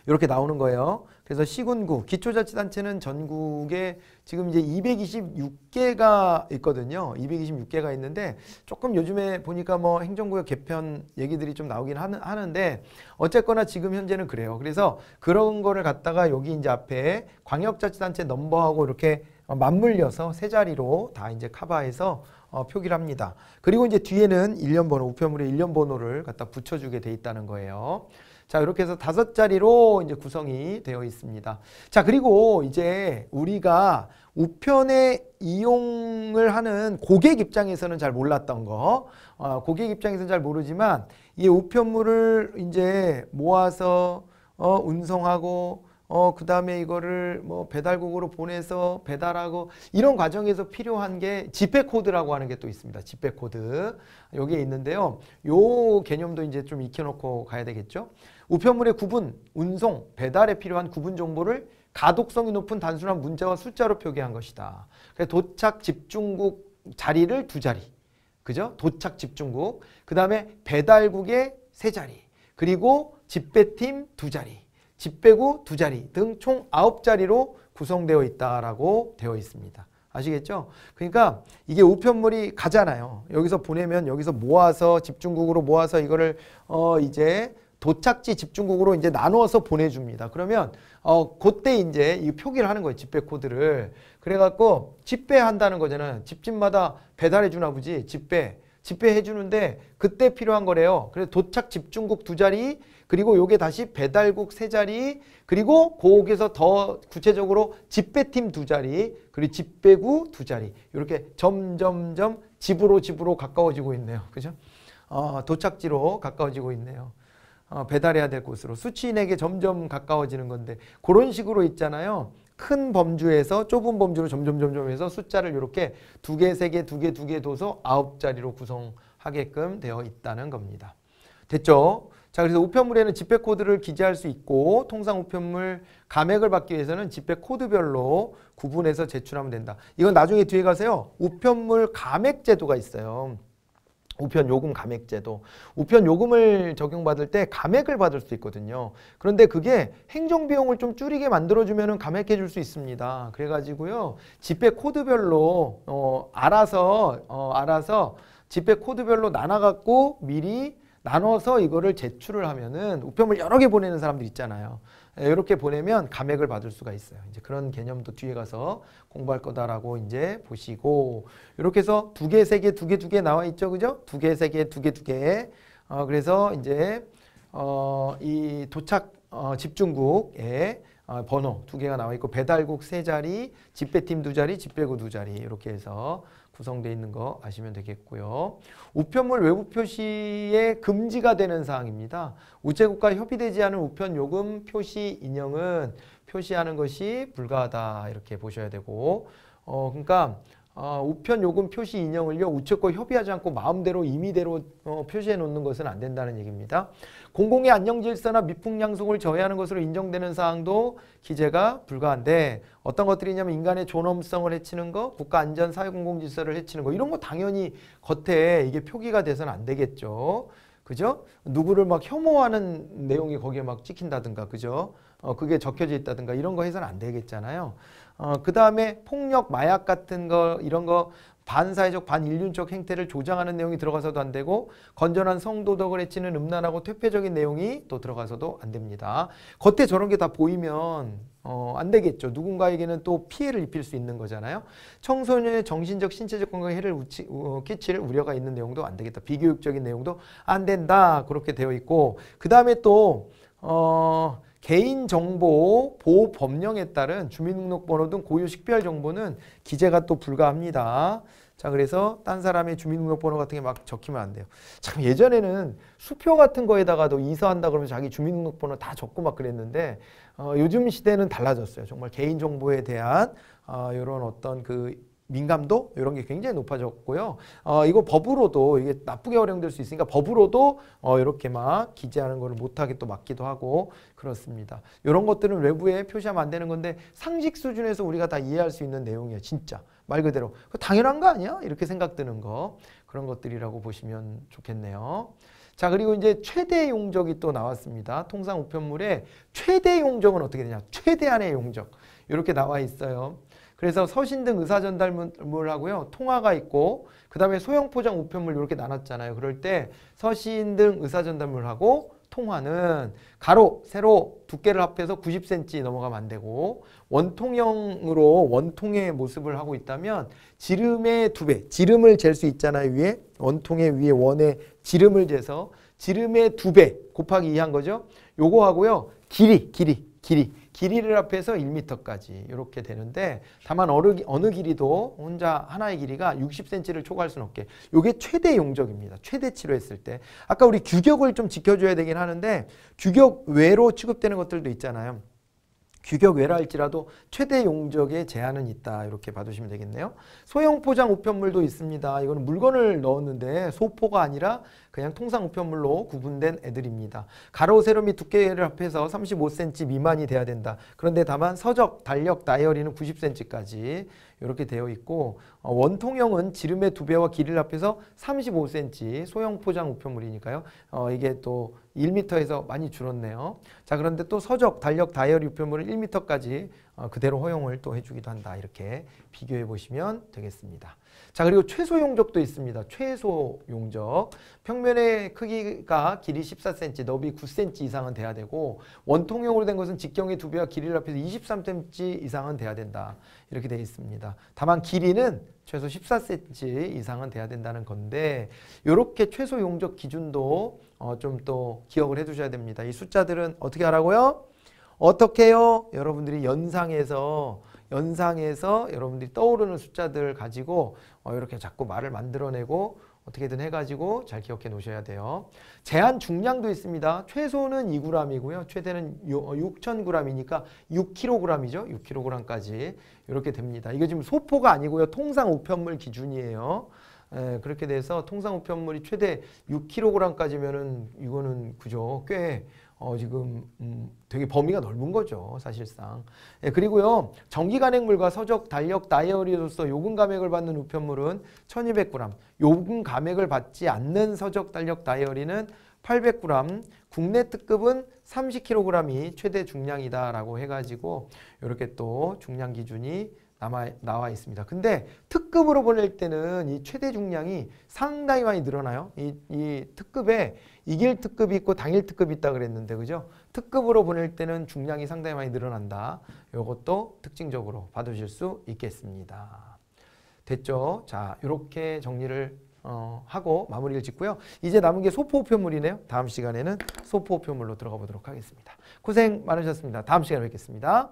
이렇게 나오는 거예요. 그래서 시군구 기초자치단체는 전국에 지금 이제 226개가 있거든요. 226개가 있는데 조금 요즘에 보니까 뭐 행정구역 개편 얘기들이 좀 나오긴 하는데 어쨌거나 지금 현재는 그래요. 그래서 그런 거를 갖다가 여기 이제 앞에 광역자치단체 넘버하고 이렇게 어, 맞물려서 세 자리로 다 이제 카바해서 어, 표기를 합니다. 그리고 이제 뒤에는 1년 번호 우편물에 1년 번호를 갖다 붙여주게 돼 있다는 거예요. 자, 이렇게 해서 다섯 자리로 이제 구성이 되어 있습니다. 자, 그리고 이제 우리가 우편에 이용을 하는 고객 입장에서는 잘 몰랐던 거, 어, 고객 입장에서는 잘 모르지만 이 우편물을 이제 모아서 어, 운송하고 어, 그 다음에 이거를 뭐 배달국으로 보내서 배달하고 이런 과정에서 필요한 게 지폐코드라고 하는 게 또 있습니다. 지폐코드. 여기에 있는데요. 요 개념도 이제 좀 익혀놓고 가야 되겠죠. 우편물의 구분, 운송, 배달에 필요한 구분 정보를 가독성이 높은 단순한 문자와 숫자로 표기한 것이다. 그래서 도착 집중국 자리를 두 자리. 그죠? 도착 집중국. 그 다음에 배달국의 세 자리. 그리고 집배팀 두 자리. 집배구 두 자리 등 총 아홉 자리로 구성되어 있다라고 되어 있습니다. 아시겠죠? 그러니까 이게 우편물이 가잖아요. 여기서 보내면 여기서 모아서 집중국으로 모아서 이거를 어 이제 도착지 집중국으로 이제 나누어서 보내줍니다. 그러면 어 그때 이제 이 표기를 하는 거예요. 집배 코드를. 그래갖고 집배한다는 거잖아요. 집집마다 배달해 주나 보지. 집배. 집배해 주는데 그때 필요한 거래요. 그래서 도착 집중국 두 자리 그리고 요게 다시 배달국 세 자리 그리고 거기서 더 구체적으로 집배팀 두 자리 그리고 집배구 두 자리 이렇게 점점점 집으로 집으로 가까워지고 있네요. 그죠? 어, 도착지로 가까워지고 있네요. 어, 배달해야 될 곳으로 수치인에게 점점 가까워지는 건데 그런 식으로 있잖아요. 큰 범주에서 좁은 범주로 점점 점점 해서 숫자를 이렇게 두 개, 세 개, 두 개, 두 개 둬서 아홉 자리로 구성하게끔 되어 있다는 겁니다. 됐죠? 자, 그래서 우편물에는 집회 코드를 기재할 수 있고 통상 우편물 감액을 받기 위해서는 집회 코드별로 구분해서 제출하면 된다. 이건 나중에 뒤에 가세요. 우편물 감액 제도가 있어요. 우편 요금 감액제도 우편 요금을 적용받을 때 감액을 받을 수 있거든요. 그런데 그게 행정 비용을 좀 줄이게 만들어 주면 감액해 줄 수 있습니다. 그래 가지고요. 집회 코드별로 어 알아서 어 알아서 집회 코드별로 나눠 갖고 미리 나눠서 이거를 제출을 하면은 우편물 여러 개 보내는 사람들 있잖아요. 예, 이렇게 보내면 감액을 받을 수가 있어요. 이제 그런 개념도 뒤에 가서 공부할 거다라고 이제 보시고 이렇게 해서 두 개, 세 개, 두 개, 두 개 나와 있죠. 그죠? 두 개, 세 개, 두 개, 두 개. 어, 그래서 이제 어, 이 도착 어, 집중국에 어, 번호 두 개가 나와 있고 배달국 세 자리, 집배팀 두 자리, 집배구 두 자리 이렇게 해서 구성되어 있는 거 아시면 되겠고요. 우편물 외부 표시에 금지가 되는 사항입니다. 우체국과 협의되지 않은 우편 요금 표시 인형은 표시하는 것이 불가하다 이렇게 보셔야 되고 어 그러니까 어, 우편 요금 표시 인형을요 우측과 협의하지 않고 마음대로 임의대로 어, 표시해 놓는 것은 안 된다는 얘기입니다. 공공의 안녕질서나 미풍양속을 저해하는 것으로 인정되는 사항도 기재가 불가한데 어떤 것들이냐면 인간의 존엄성을 해치는 거, 국가 안전 사회 공공 질서를 해치는 거 이런 거 당연히 겉에 이게 표기가 돼서는 안 되겠죠. 그죠? 누구를 막 혐오하는 내용이 거기에 막 찍힌다든가 그죠? 어, 그게 적혀져 있다든가 이런 거 해서는 안 되겠잖아요. 어, 그 다음에 폭력, 마약 같은 거 이런 거 반사회적, 반인륜적 행태를 조장하는 내용이 들어가서도 안 되고 건전한 성도덕을 해치는 음란하고 퇴폐적인 내용이 또 들어가서도 안 됩니다. 겉에 저런 게 다 보이면 어, 안 되겠죠. 누군가에게는 또 피해를 입힐 수 있는 거잖아요. 청소년의 정신적, 신체적 건강에 해를 우치, 어, 끼칠 우려가 있는 내용도 안 되겠다. 비교육적인 내용도 안 된다. 그렇게 되어 있고 그 다음에 또 어, 개인정보 보호 법령에 따른 주민등록번호 등 고유 식별 정보는 기재가 또 불가합니다. 자 그래서 딴 사람의 주민등록번호 같은 게 막 적히면 안 돼요. 참 예전에는 수표 같은 거에다가도 이사한다 그러면 자기 주민등록번호 다 적고 막 그랬는데 어, 요즘 시대는 달라졌어요. 정말 개인정보에 대한 어, 이런 어떤 그 민감도 이런 게 굉장히 높아졌고요. 어, 이거 법으로도 이게 나쁘게 활용될 수 있으니까 법으로도 어, 이렇게 막 기재하는 거를 못하게 또 막기도 하고 그렇습니다. 이런 것들은 외부에 표시하면 안 되는 건데 상식 수준에서 우리가 다 이해할 수 있는 내용이에요. 진짜 말 그대로 당연한 거 아니야? 이렇게 생각드는 거 그런 것들이라고 보시면 좋겠네요. 자 그리고 이제 최대 용적이 또 나왔습니다. 통상 우편물에 최대 용적은 어떻게 되냐? 최대한의 용적 이렇게 나와 있어요. 그래서 서신 등 의사전달물하고요. 통화가 있고 그 다음에 소형포장 우편물 이렇게 나눴잖아요. 그럴 때 서신 등 의사전달물하고 통화는 가로, 세로 두께를 합해서 90cm 넘어가면 안 되고 원통형으로 원통의 모습을 하고 있다면 지름의 두 배, 지름을 잴 수 있잖아요. 위에 원통의 위에 원의 지름을 재서 지름의 두 배 곱하기 2한 거죠. 요거 하고요. 길이, 길이, 길이. 길이를 합해서 1m까지 이렇게 되는데 다만 어느, 어느 길이도 혼자 하나의 길이가 60cm를 초과할 수는 없게 이게 최대 용적입니다. 최대치로 했을 때 아까 우리 규격을 좀 지켜줘야 되긴 하는데 규격 외로 취급되는 것들도 있잖아요. 규격 외라 할지라도 최대 용적의 제한은 있다 이렇게 봐주시면 되겠네요. 소형 포장 우편물도 있습니다. 이거는 물건을 넣었는데 소포가 아니라 그냥 통상 우편물로 구분된 애들입니다. 가로 세로 및 두께를 합해서 35cm 미만이 돼야 된다. 그런데 다만 서적, 달력, 다이어리는 90cm까지 이렇게 되어 있고 어, 원통형은 지름의 두 배와 길이를 합해서 35cm 소형 포장 우편물이니까요. 어, 이게 또 1m에서 많이 줄었네요. 자 그런데 또 서적, 달력, 다이어리 우편물을 1m까지 어, 그대로 허용을 또 해주기도 한다. 이렇게 비교해 보시면 되겠습니다. 자 그리고 최소 용적도 있습니다. 최소 용적. 평면의 크기가 길이 14cm, 너비 9cm 이상은 돼야 되고 원통형으로 된 것은 직경의 두배와 길이를 합해서 23cm 이상은 돼야 된다. 이렇게 되어 있습니다. 다만 길이는 최소 14cm 이상은 돼야 된다는 건데 이렇게 최소 용적 기준도 어, 좀 또 기억을 해두셔야 됩니다. 이 숫자들은 어떻게 하라고요? 어떻게요? 여러분들이 연상해서 연상에서 여러분들이 떠오르는 숫자들 가지고 어, 이렇게 자꾸 말을 만들어내고 어떻게든 해가지고 잘 기억해 놓으셔야 돼요. 제한 중량도 있습니다. 최소는 2g이고요. 최대는 6,000g이니까 6kg이죠. 6kg까지 이렇게 됩니다. 이거 지금 소포가 아니고요. 통상 우편물 기준이에요. 에, 그렇게 돼서 통상 우편물이 최대 6kg까지면은 이거는 그죠. 꽤 어, 지금 음, 되게 범위가 넓은 거죠 사실상 예, 그리고요 정기간행물과 서적 달력 다이어리로서 요금 감액을 받는 우편물은 1200g 요금 감액을 받지 않는 서적 달력 다이어리는 800g 국내 특급은 30kg이 최대 중량이다 라고 해가지고 이렇게 또 중량 기준이 남아, 나와 있습니다. 근데 특급으로 보낼 때는 이 최대 중량이 상당히 많이 늘어나요. 이, 이 특급에 이길 특급이 있고 당일 특급이 있다 그랬는데 그죠? 특급으로 보낼 때는 중량이 상당히 많이 늘어난다. 이것도 특징적으로 봐두실 수 있겠습니다. 됐죠? 자, 이렇게 정리를 어, 하고 마무리를 짓고요. 이제 남은 게 소포표물이네요. 다음 시간에는 소포표물로 들어가 보도록 하겠습니다. 고생 많으셨습니다. 다음 시간에 뵙겠습니다.